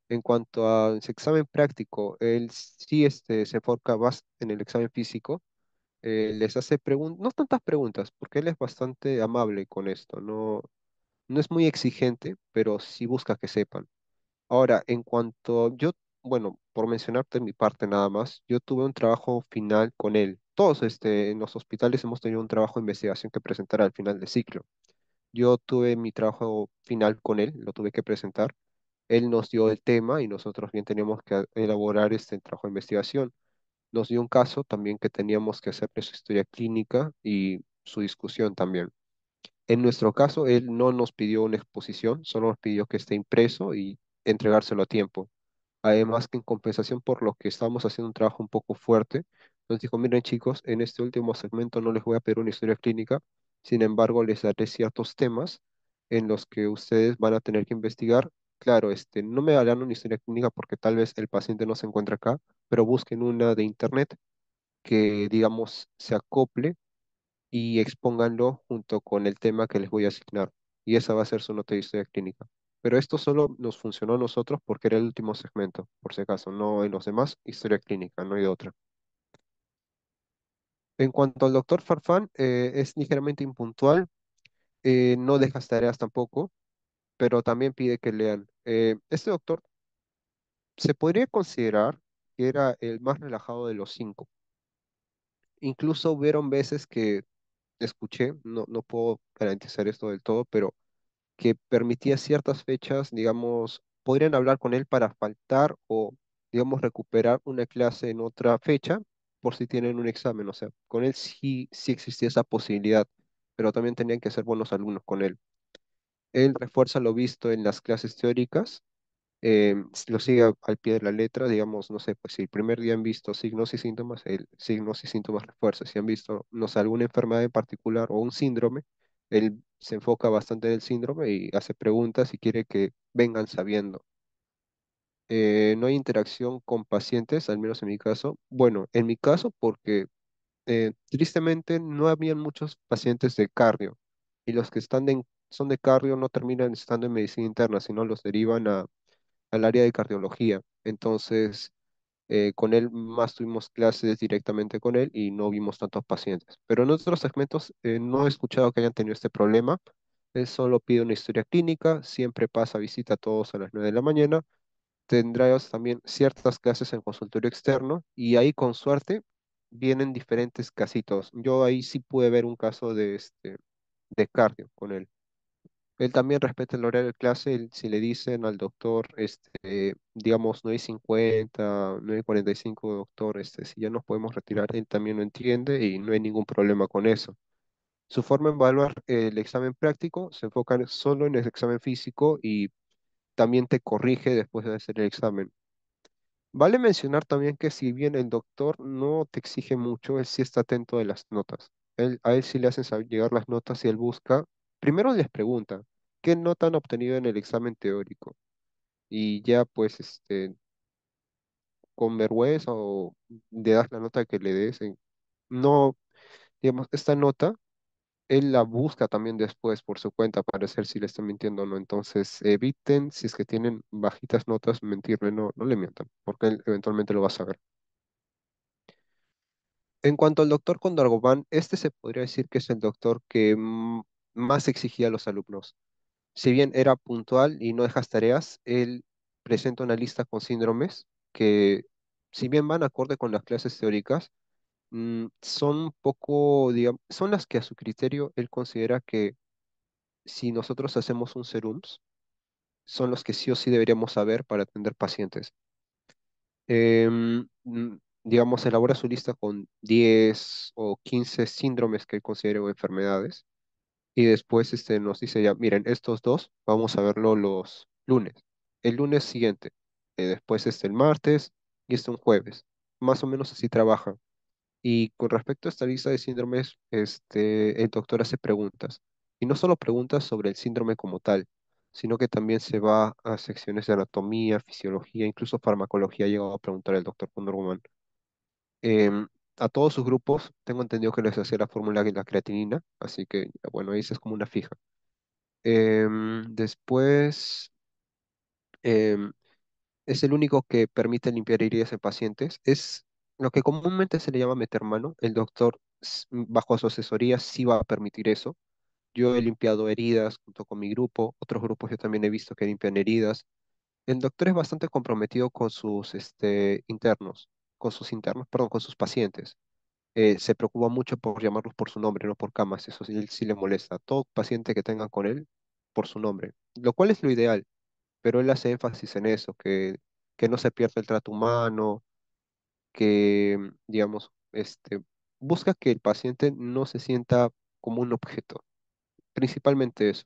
En cuanto a ese examen práctico, él sí este, se enfoca más en el examen físico eh, les hace preguntas, no tantas preguntas, porque él es bastante amable con esto, no, es muy exigente, pero sí busca que sepan. Ahora, en cuanto yo, bueno, por mencionarte mi parte nada más, yo tuve un trabajo final con él. Todos este, en los hospitales hemos tenido un trabajo de investigación que presentar al final del ciclo. Yo tuve mi trabajo final con él, lo tuve que presentar. Él nos dio el tema y nosotros bien teníamos que elaborar este trabajo de investigación nos dio un caso también que teníamos que hacerle su historia clínica y su discusión también. En nuestro caso, él no nos pidió una exposición, solo nos pidió que esté impreso y entregárselo a tiempo. Además que en compensación por lo que estábamos haciendo un trabajo un poco fuerte, nos dijo, miren chicos, en este último segmento no les voy a pedir una historia clínica, sin embargo les daré ciertos temas en los que ustedes van a tener que investigar claro, este, no me darán una historia clínica porque tal vez el paciente no se encuentra acá, pero busquen una de internet que, digamos, se acople y expónganlo junto con el tema que les voy a asignar. Y esa va a ser su nota de historia clínica. Pero esto solo nos funcionó a nosotros porque era el último segmento, por si acaso, no en los demás, historia clínica, no hay otra. En cuanto al doctor Farfán, eh, es ligeramente impuntual, eh, no deja tareas tampoco, pero también pide que lean. Eh, este doctor se podría considerar que era el más relajado de los cinco. Incluso hubieron veces que escuché, no, no puedo garantizar esto del todo, pero que permitía ciertas fechas, digamos, podrían hablar con él para faltar o, digamos, recuperar una clase en otra fecha por si tienen un examen. O sea, con él sí, sí existía esa posibilidad, pero también tenían que ser buenos alumnos con él. Él refuerza lo visto en las clases teóricas, eh, lo sigue al pie de la letra, digamos, no sé, pues si el primer día han visto signos y síntomas, el signos y síntomas refuerza. Si han visto, no alguna enfermedad en particular o un síndrome, él se enfoca bastante en el síndrome y hace preguntas y quiere que vengan sabiendo. Eh, no hay interacción con pacientes, al menos en mi caso. Bueno, en mi caso porque eh, tristemente no habían muchos pacientes de cardio y los que están de, son de cardio no terminan estando en medicina interna, sino los derivan a, al área de cardiología. Entonces, eh, con él más tuvimos clases directamente con él y no vimos tantos pacientes. Pero en otros segmentos eh, no he escuchado que hayan tenido este problema. Él solo pide una historia clínica, siempre pasa visita a todos a las 9 de la mañana. Tendrá también ciertas clases en consultorio externo y ahí con suerte vienen diferentes casitos. Yo ahí sí pude ver un caso de, este, de cardio con él él también respeta el horario de clase, si le dicen al doctor, este, digamos, 9.50, 9.45, doctor, este, si ya nos podemos retirar, él también lo entiende y no hay ningún problema con eso. Su forma de evaluar el examen práctico se enfoca solo en el examen físico y también te corrige después de hacer el examen. Vale mencionar también que si bien el doctor no te exige mucho, él sí está atento de las notas. Él, a él sí le hacen llegar las notas y él busca. Primero les pregunta, qué nota han obtenido en el examen teórico. Y ya pues este, con vergüenza o le das la nota que le des. no, digamos, esta nota él la busca también después por su cuenta para ver si le está mintiendo o no. Entonces eviten, si es que tienen bajitas notas, mentirle, no, no le mientan, porque él eventualmente lo va a saber. En cuanto al doctor Condorgovan, este se podría decir que es el doctor que más exigía a los alumnos si bien era puntual y no dejas tareas, él presenta una lista con síndromes que, si bien van acorde con las clases teóricas, mm, son poco, son las que a su criterio él considera que si nosotros hacemos un serums, son los que sí o sí deberíamos saber para atender pacientes. Em, mm, digamos, elabora su lista con 10 o 15 síndromes que él considera o enfermedades y después este, nos dice ya, miren, estos dos vamos a verlo los lunes, el lunes siguiente, eh, después este el martes y este un jueves. Más o menos así trabajan. Y con respecto a esta lista de síndromes, este, el doctor hace preguntas. Y no solo preguntas sobre el síndrome como tal, sino que también se va a secciones de anatomía, fisiología, incluso farmacología, ha llegado a preguntar el doctor Condorguman. Eh, em, a todos sus grupos, tengo entendido que les hacía la fórmula de la creatinina, así que bueno, ahí es como una fija. Em, después, em, es el único que permite limpiar heridas en pacientes. Es lo que comúnmente se le llama meter mano. El doctor, bajo su asesoría, sí va a permitir eso. Yo he limpiado heridas junto con mi grupo, otros grupos yo también he visto que limpian heridas. El doctor es bastante comprometido con sus este, internos con sus internos, perdón, con sus pacientes. Eh, se preocupa mucho por llamarlos por su nombre, no por camas, eso sí, le molesta. Todo paciente que tenga con él, por su nombre, lo cual es lo ideal, pero él hace énfasis en eso, que, que no se pierda el trato humano, que, mm, digamos, este, busca que el paciente no se sienta como un objeto, principalmente eso.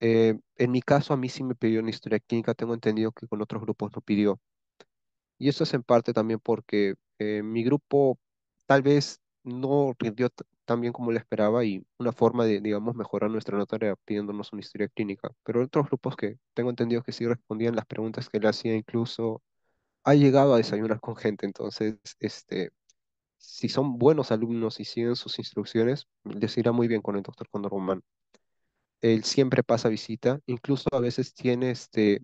Eh, en mi caso, a mí sí me pidió una historia clínica, tengo entendido que con otros grupos no pidió. Y eso es en parte también porque eh, mi grupo tal vez no rindió tan bien como le esperaba y una forma de, digamos, mejorar nuestra nota pidiéndonos una historia clínica. Pero otros grupos que tengo entendido que sí respondían las preguntas que le hacía incluso ha llegado a desayunar con gente. Entonces, este, si son buenos alumnos y siguen sus instrucciones, les irá muy bien con el doctor Condor Román. Él siempre pasa visita, incluso a veces tiene este,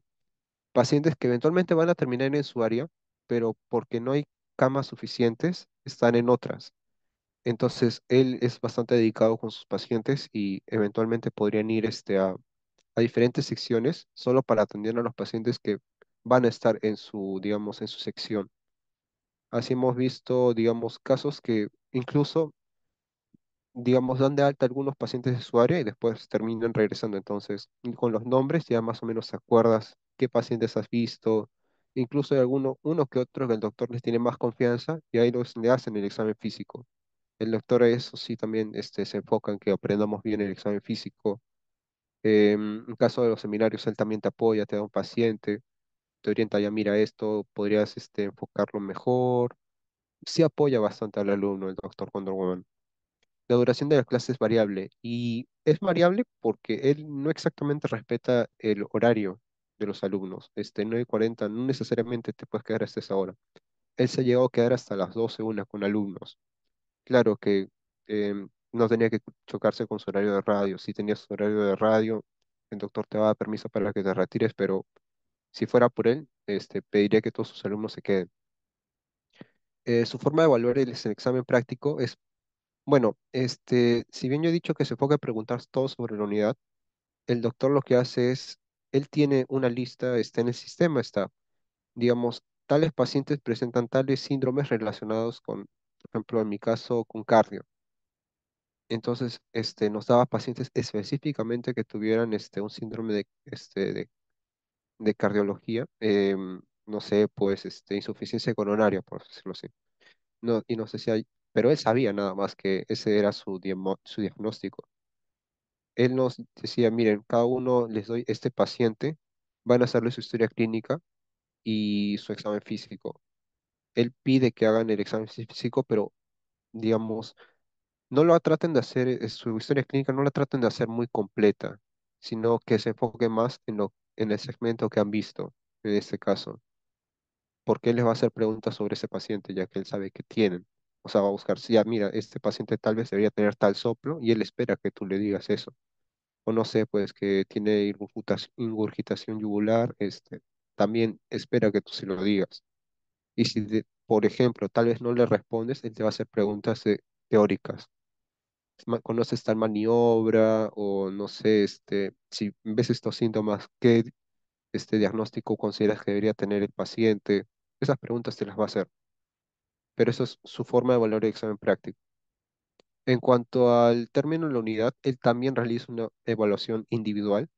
pacientes que eventualmente van a terminar en su área, pero porque no hay camas suficientes, están en otras. Entonces, él es bastante dedicado con sus pacientes y eventualmente podrían ir este, a, diferentes secciones solo para atender a los pacientes que van a estar en su, digamos, en su sección. Así hemos visto, digamos, casos que incluso, digamos, dan de alta algunos pacientes de su área y después terminan regresando. Entonces, con los nombres ya más o menos acuerdas qué pacientes has visto, Incluso hay algunos, unos que otros que el doctor les tiene más confianza y ahí los, le hacen el examen físico. El doctor eso sí también este, se enfoca en que aprendamos bien el examen físico. En em, en caso de los seminarios, él también te apoya, te da un paciente, te orienta ya, mira esto, podrías este, enfocarlo mejor. Sí apoya bastante al alumno el doctor Condor Woman. La duración de la clase es variable y es variable porque él no exactamente respeta el horario de los alumnos. Este, 9.40 no necesariamente te puedes quedar hasta esa hora. Él se llegó a quedar hasta las 12 una con alumnos. Claro que em, no tenía que chocarse con su horario de radio. Si tenía su horario de radio, el doctor te va a dar permiso para que te retires, pero si fuera por él, este, pediría que todos sus alumnos se queden. Eh, su forma de evaluar el, examen práctico es, bueno, este, si bien yo he dicho que se enfoca a preguntar todo sobre la unidad, el doctor lo que hace es él tiene una lista, está en el sistema, está, digamos, tales pacientes presentan tales síndromes relacionados con, por ejemplo, en mi caso, con cardio. Entonces, este, nos daba pacientes específicamente que tuvieran este, un síndrome de, este, de, cardiología, em, no sé, pues, este, insuficiencia coronaria, por decirlo así. No, y no sé si hay, pero él sabía nada más que ese era su diagnóstico él nos decía, miren, cada uno les doy este paciente, van a hacerle su historia clínica y su examen físico. Él pide que hagan el examen físico, pero digamos, no lo traten de hacer, eh, su historia clínica no la traten de hacer muy completa, sino que se enfoque más en, lo, en el segmento que han visto, en este caso. Porque él les va a hacer preguntas sobre ese paciente, ya que él sabe que tienen. O sea, va a buscar, ya ah, mira, este paciente tal vez debería tener tal soplo y él espera que tú le digas eso. O no sé, pues que tiene ingurgitación yugular, este, también espera que tú se lo digas. Y si, por ejemplo, tal vez no le respondes, él te va a hacer preguntas teóricas. ¿Conoces tal maniobra? O no sé, este, si ves estos síntomas, ¿qué este diagnóstico consideras que debería tener el paciente? Esas preguntas te las va a hacer pero esa es su forma de evaluar el examen práctico. En cuanto al término de la unidad, él también realiza una evaluación individual,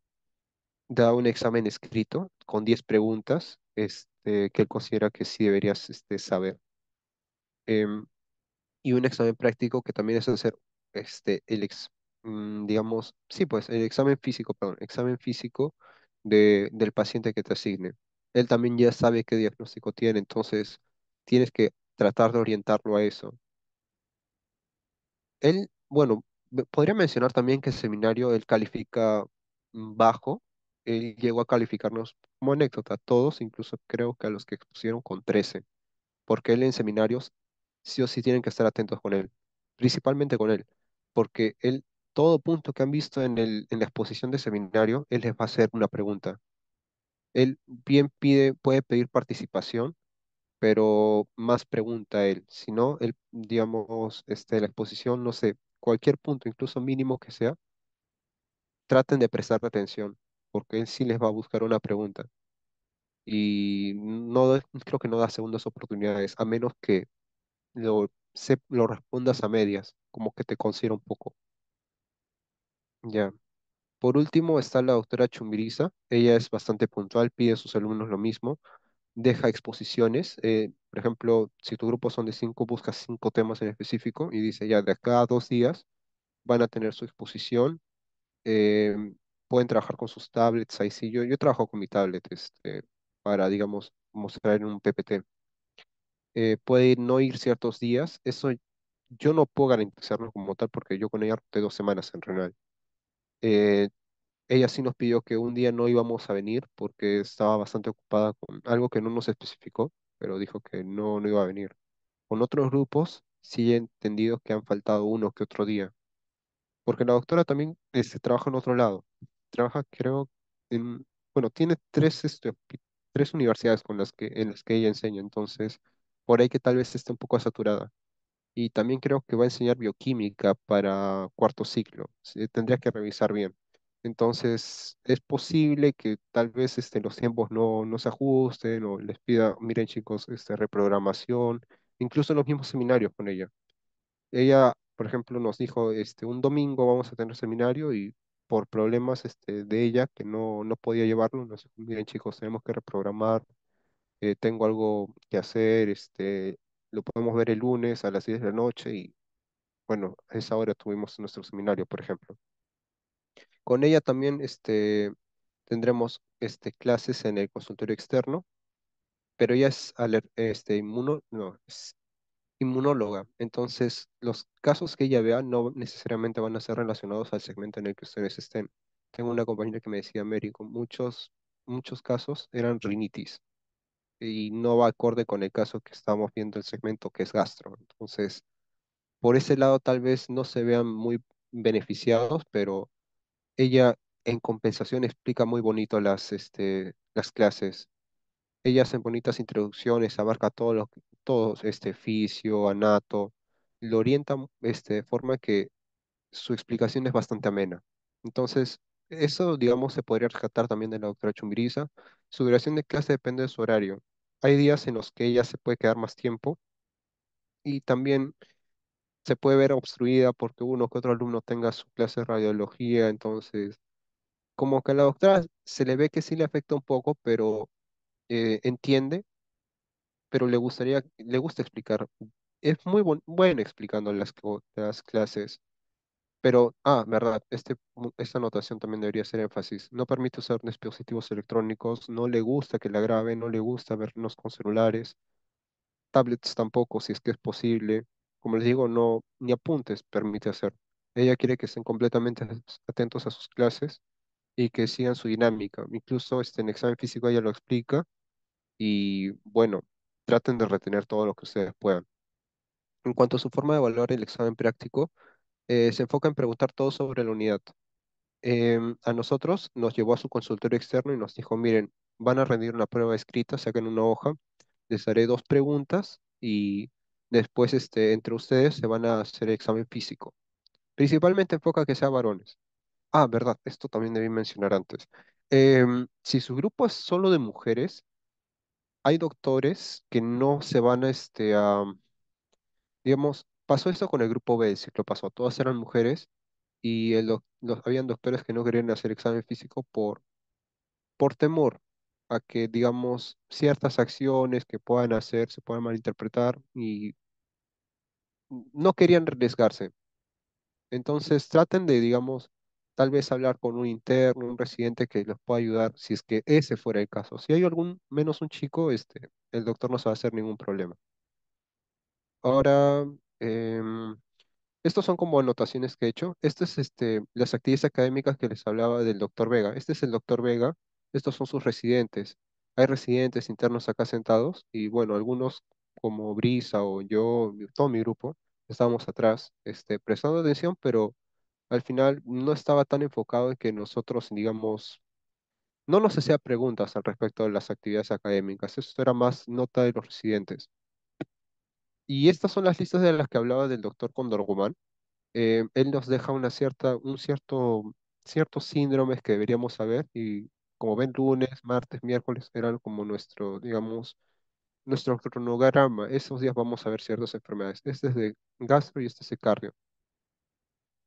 da un examen escrito con 10 preguntas este, que él considera que sí deberías este, saber. Em, y un examen práctico que también es hacer este, el, ex, mm, digamos, sí, pues el examen físico, examen físico del paciente que te asigne. Él también ya sabe qué diagnóstico tiene, entonces tienes que tratar de orientarlo a eso. Él, bueno, podría mencionar también que el seminario él califica mm, bajo, él llegó a calificarnos como anécdota, todos, incluso creo que a los que expusieron con 13, porque él en seminarios sí o sí tienen que estar atentos con él, principalmente con él, porque él, todo punto que han visto en el, en la exposición de seminario, él les va a hacer una pregunta. Él bien pide, puede pedir participación pero más pregunta él. Si no, él, digamos, este, la exposición, no sé, cualquier punto, incluso mínimo que sea, traten de prestar atención, porque él sí les va a buscar una pregunta. Y no creo que no da segundas oportunidades, a menos que lo, se, lo respondas a medias, como que te considera un poco. Ya. Por último está la doctora Chumbiriza. Ella es bastante puntual, pide a sus alumnos lo mismo deja exposiciones. Eh, por ejemplo, si tu grupo son de cinco, buscas cinco temas en específico y dice ya de acá a dos días van a tener su exposición. Em, pueden trabajar con sus tablets. Ahí sí, yo, yo trabajo con mi tablet este, para, digamos, mostrar en un PPT. Eh, puede no ir ciertos días. Eso yo no puedo garantizarlo como tal porque yo con ella de dos semanas en renal. Eh, ella sí nos pidió que un día no íbamos a venir porque estaba bastante ocupada con algo que no nos especificó, pero dijo que no, no iba a venir. Con otros grupos sí he entendido que han faltado uno que otro día, porque la doctora también este, trabaja en otro lado. Trabaja, creo, bueno, tiene tres, este, tres universidades con las que, en las que ella enseña, entonces por ahí que tal vez esté un poco saturada. Y también creo que va a enseñar bioquímica para cuarto ciclo. tendría que revisar bien. Entonces, es posible que tal vez este, los tiempos no, se ajusten o les pida, miren chicos, este, reprogramación, incluso en los mismos seminarios con ella. Ella, por ejemplo, nos dijo, este, un domingo vamos a tener seminario y por problemas este, de ella, que no, no podía llevarlo, nos miren chicos, tenemos que reprogramar, eh, tengo algo que hacer, este, lo podemos ver el lunes a las 10 de la noche y bueno, a esa hora tuvimos nuestro seminario, por ejemplo. Con ella también este, tendremos este, clases en el consultorio externo, pero ella es este, inmuno, no, es inmunóloga, entonces los casos que ella vea no necesariamente van a ser relacionados al segmento en el que ustedes estén. Tengo una compañera que me decía, Mary, muchos, muchos casos eran rinitis y no va acorde con el caso que estamos viendo el segmento que es gastro. Entonces, por ese lado tal vez no se vean muy beneficiados, pero ella en compensación explica muy bonito las, este, las clases. Ella hace bonitas introducciones, abarca todos los, todos, este, fisio, anato, lo orienta este, de forma que su explicación es bastante amena. Entonces, eso, digamos, se podría rescatar también de la doctora Chumbiriza. Su duración de clase depende de su horario. Hay días en los que ella se puede quedar más tiempo y también se puede ver obstruida porque uno que otro alumno tenga su clase de radiología, entonces como que a la doctora se le ve que sí le afecta un poco, pero eh, entiende, pero le gustaría, le gusta explicar. Es muy bueno explicando las, clases. Pero, ah, verdad, este, esta anotación también debería ser énfasis. No permite usar dispositivos electrónicos, no le gusta que la grabe no le gusta vernos con celulares, tablets tampoco, si es que es posible como les digo, no, ni apuntes permite hacer. Ella quiere que estén completamente atentos a sus clases y que sigan su dinámica. Incluso este, en examen físico ella lo explica y bueno, traten de retener todo lo que ustedes puedan. En cuanto a su forma de evaluar el examen práctico, eh, se enfoca en preguntar todo sobre la unidad. Em, a nosotros nos llevó a su consultorio externo y nos dijo, miren, van a rendir una prueba escrita, saquen una hoja, les haré dos preguntas y Después, este, entre ustedes se van a hacer examen físico. Principalmente enfoca que sean varones. Ah, verdad, esto también debí mencionar antes. Em, si su grupo es solo de mujeres, hay doctores que no se van a, este, a, digamos, pasó esto con el grupo B, el ciclo pasó, todas eran mujeres y el, los, habían doctores que no querían hacer examen físico por, por temor, a que, digamos, ciertas acciones que puedan hacer se puedan malinterpretar y no querían arriesgarse. Entonces traten de, digamos, tal vez hablar con un interno, un residente que les pueda ayudar si es que ese fuera el caso. Si hay algún, menos un chico, este, el doctor no se va a hacer ningún problema. Ahora, em, estos son como anotaciones que he hecho. Estas es este, las actividades académicas que les hablaba del doctor Vega. Este es el doctor Vega estos son sus residentes. Hay residentes internos acá sentados y bueno, algunos como Brisa o yo, todo mi grupo, estábamos atrás este, prestando atención, pero al final no estaba tan enfocado en que nosotros, digamos, no nos hacía preguntas al respecto de las actividades académicas, esto era más nota de los residentes. Y estas son las listas de las que hablaba del doctor Condorgumán. Eh, él nos deja una cierta, un cierto, ciertos síndromes que deberíamos saber y como ven, lunes, martes, miércoles, eran como nuestro, digamos, nuestro cronograma. Esos días vamos a ver ciertas enfermedades. Este es de gastro y este es de cardio.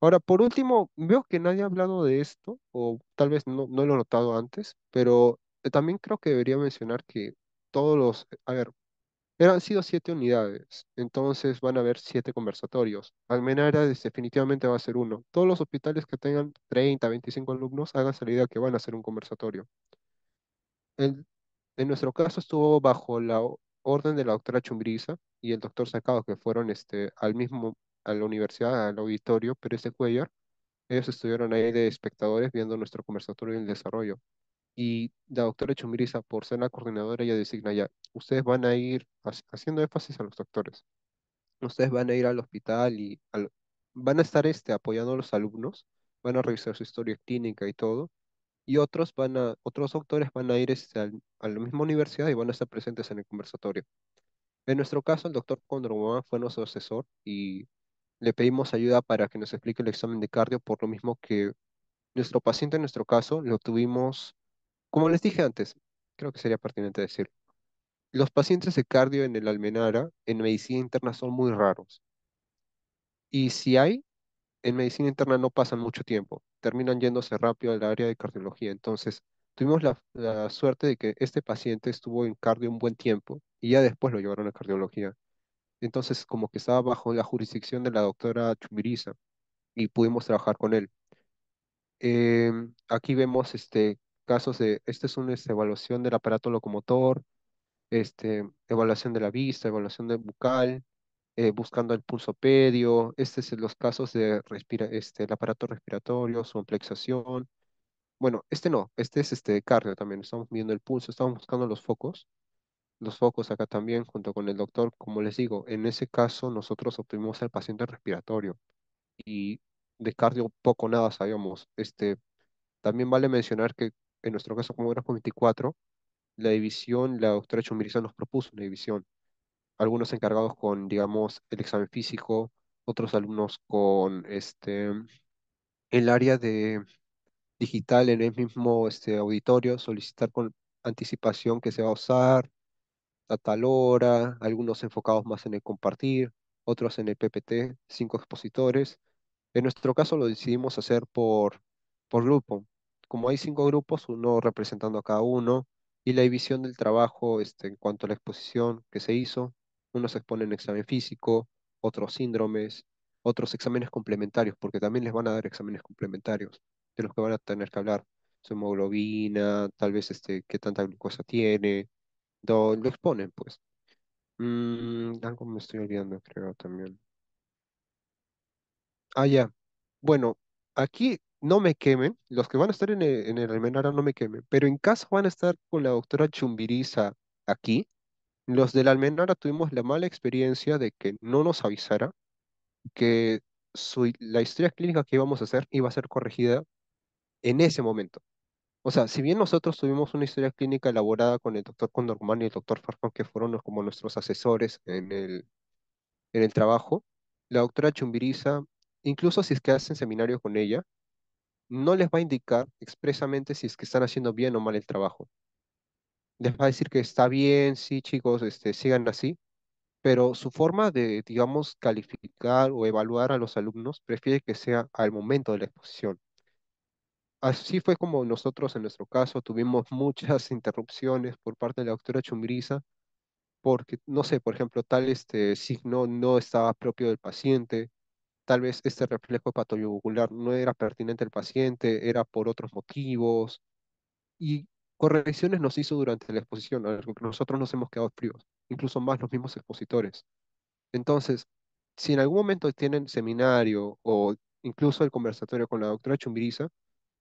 Ahora, por último, veo que nadie ha hablado de esto, o tal vez no, no lo he notado antes, pero eh, también creo que debería mencionar que todos los, a ver, eran sido siete unidades, entonces van a haber siete conversatorios. Almenara definitivamente va a ser uno. Todos los hospitales que tengan 30, 25 alumnos, hagan la idea que van a hacer un conversatorio. en nuestro caso estuvo bajo la orden de la doctora Chumbrisa y el doctor Sacado, que fueron este, al mismo, a la universidad, al auditorio pero de Cuellar. Ellos estuvieron ahí de espectadores viendo nuestro conversatorio en el desarrollo y la doctora Chumiriza, por ser la coordinadora, ella designa ya, ustedes van a ir haciendo énfasis a los doctores, ustedes van a ir al hospital y van a estar este, apoyando a los alumnos, van a revisar su historia clínica y todo, y otros, van a, otros doctores van a ir este, a la misma universidad y van a estar presentes en el conversatorio. En nuestro caso, el doctor Condromán fue nuestro asesor y le pedimos ayuda para que nos explique el examen de cardio, por lo mismo que nuestro paciente en nuestro caso lo tuvimos como les dije antes, creo que sería pertinente decir, Los pacientes de cardio en el Almenara, en medicina interna, son muy raros. Y si hay, en medicina interna no pasan mucho tiempo, terminan yéndose rápido al área de cardiología. Entonces, tuvimos la, suerte de que este paciente estuvo en cardio un buen tiempo y ya después lo llevaron a cardiología. Entonces, como que estaba bajo la jurisdicción de la doctora Chumiriza y pudimos trabajar con él. Em, aquí vemos este, casos de, este es una este, evaluación del aparato locomotor, este, evaluación de la vista, evaluación del bucal, eh, buscando el pulso pedio, este es los casos de respira, este, el aparato respiratorio, su amplexación. Bueno, este no, este es este cardio también, estamos viendo el pulso, estamos buscando los focos, los focos acá también junto con el doctor, como les digo, en ese caso nosotros obtuvimos al paciente respiratorio y de cardio poco nada sabíamos, este, también vale mencionar que en nuestro caso como gráfico 24, la división, la doctora Chumiriza nos propuso una división. Algunos encargados con, digamos, el examen físico, otros alumnos con este, el área de digital en el mismo este, auditorio, solicitar con anticipación que se va a usar a tal hora, algunos enfocados más en el compartir, otros en el PPT, cinco expositores. En nuestro caso lo decidimos hacer por, por grupo, como hay cinco grupos, uno representando a cada uno, y la división del trabajo este, en cuanto a la exposición que se hizo, uno se expone en examen físico, otros síndromes, otros exámenes complementarios, porque también les van a dar exámenes complementarios de los que van a tener que hablar, su hemoglobina, tal vez este, qué tanta glucosa tiene, lo exponen pues. Mm, algo me estoy olvidando, creo también. Ah, ya. Bueno, aquí no me quemen, los que van a estar en e, el, Almenara no me quemen, pero en caso van a estar con la doctora Chumbiriza aquí. Los del Almenara tuvimos la mala experiencia de que no nos avisara que la historia clínica que íbamos a hacer iba a ser corregida en ese momento. O sea, si bien nosotros tuvimos una historia clínica elaborada con el doctor Condorman y el doctor Farfán, que fueron como nuestros asesores en el, en el trabajo, la doctora Chumbiriza, incluso si es que hacen seminario con ella, no les va a indicar expresamente si es que están haciendo bien o mal el trabajo. Les va a decir que está bien, sí, chicos, este, sigan así, pero su forma de, digamos, calificar o evaluar a los alumnos prefiere que sea al momento de la exposición. Así fue como nosotros, en nuestro caso, tuvimos muchas interrupciones por parte de la doctora Chumbiriza, porque, no sé, por ejemplo, tal este signo no estaba propio del paciente, tal vez este reflejo bucular no era pertinente al paciente, era por otros motivos, y correcciones nos hizo durante la exposición, algo que nosotros nos hemos quedado fríos, incluso más los mismos expositores. Entonces, si en algún momento tienen seminario o incluso el conversatorio con la doctora Chumbiriza,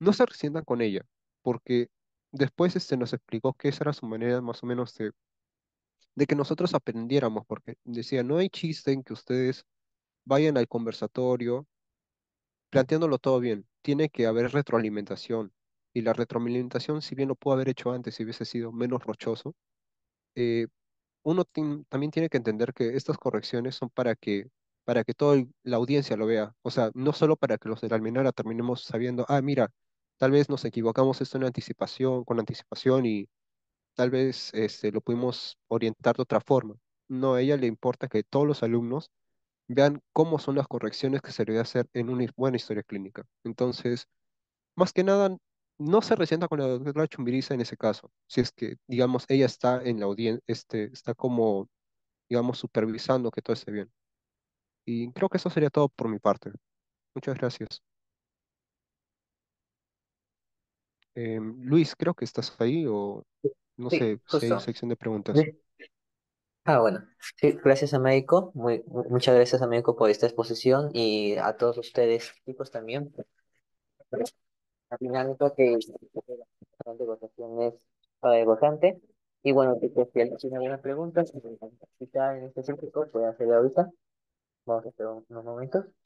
no se resientan con ella, porque después este nos explicó que esa era su manera más o menos de, de que nosotros aprendiéramos, porque decía, no hay chiste en que ustedes vayan al conversatorio planteándolo todo bien. Tiene que haber retroalimentación. Y la retroalimentación, si bien lo pudo haber hecho antes, si hubiese sido menos rochoso, eh, uno también tiene que entender que estas correcciones son para que, para que toda la audiencia lo vea. O sea, no solo para que los de la almenara terminemos sabiendo, ah, mira, tal vez nos equivocamos esto en anticipación, con anticipación y tal vez este, lo pudimos orientar de otra forma. No, a ella le importa que todos los alumnos vean cómo son las correcciones que se debe hacer en una buena historia clínica. Entonces, más que nada, no se resienta con la doctora Chumbiriza en ese caso, si es que, digamos, ella está en la audiencia, este, está como, digamos, supervisando que todo esté bien. Y creo que eso sería todo por mi parte. Muchas gracias. Em, Luis, creo que estás ahí o no sé, si sección de preguntas. Ah, bueno. Sí, gracias a Médico. Muy, muchas gracias a Médico por esta exposición y a todos ustedes, chicos, también. La dinámica que bastante votación es eh, Y bueno, si alguien tiene alguna pregunta, si está en específico, este puede hacerla ahorita. Vamos a esperar unos momentos.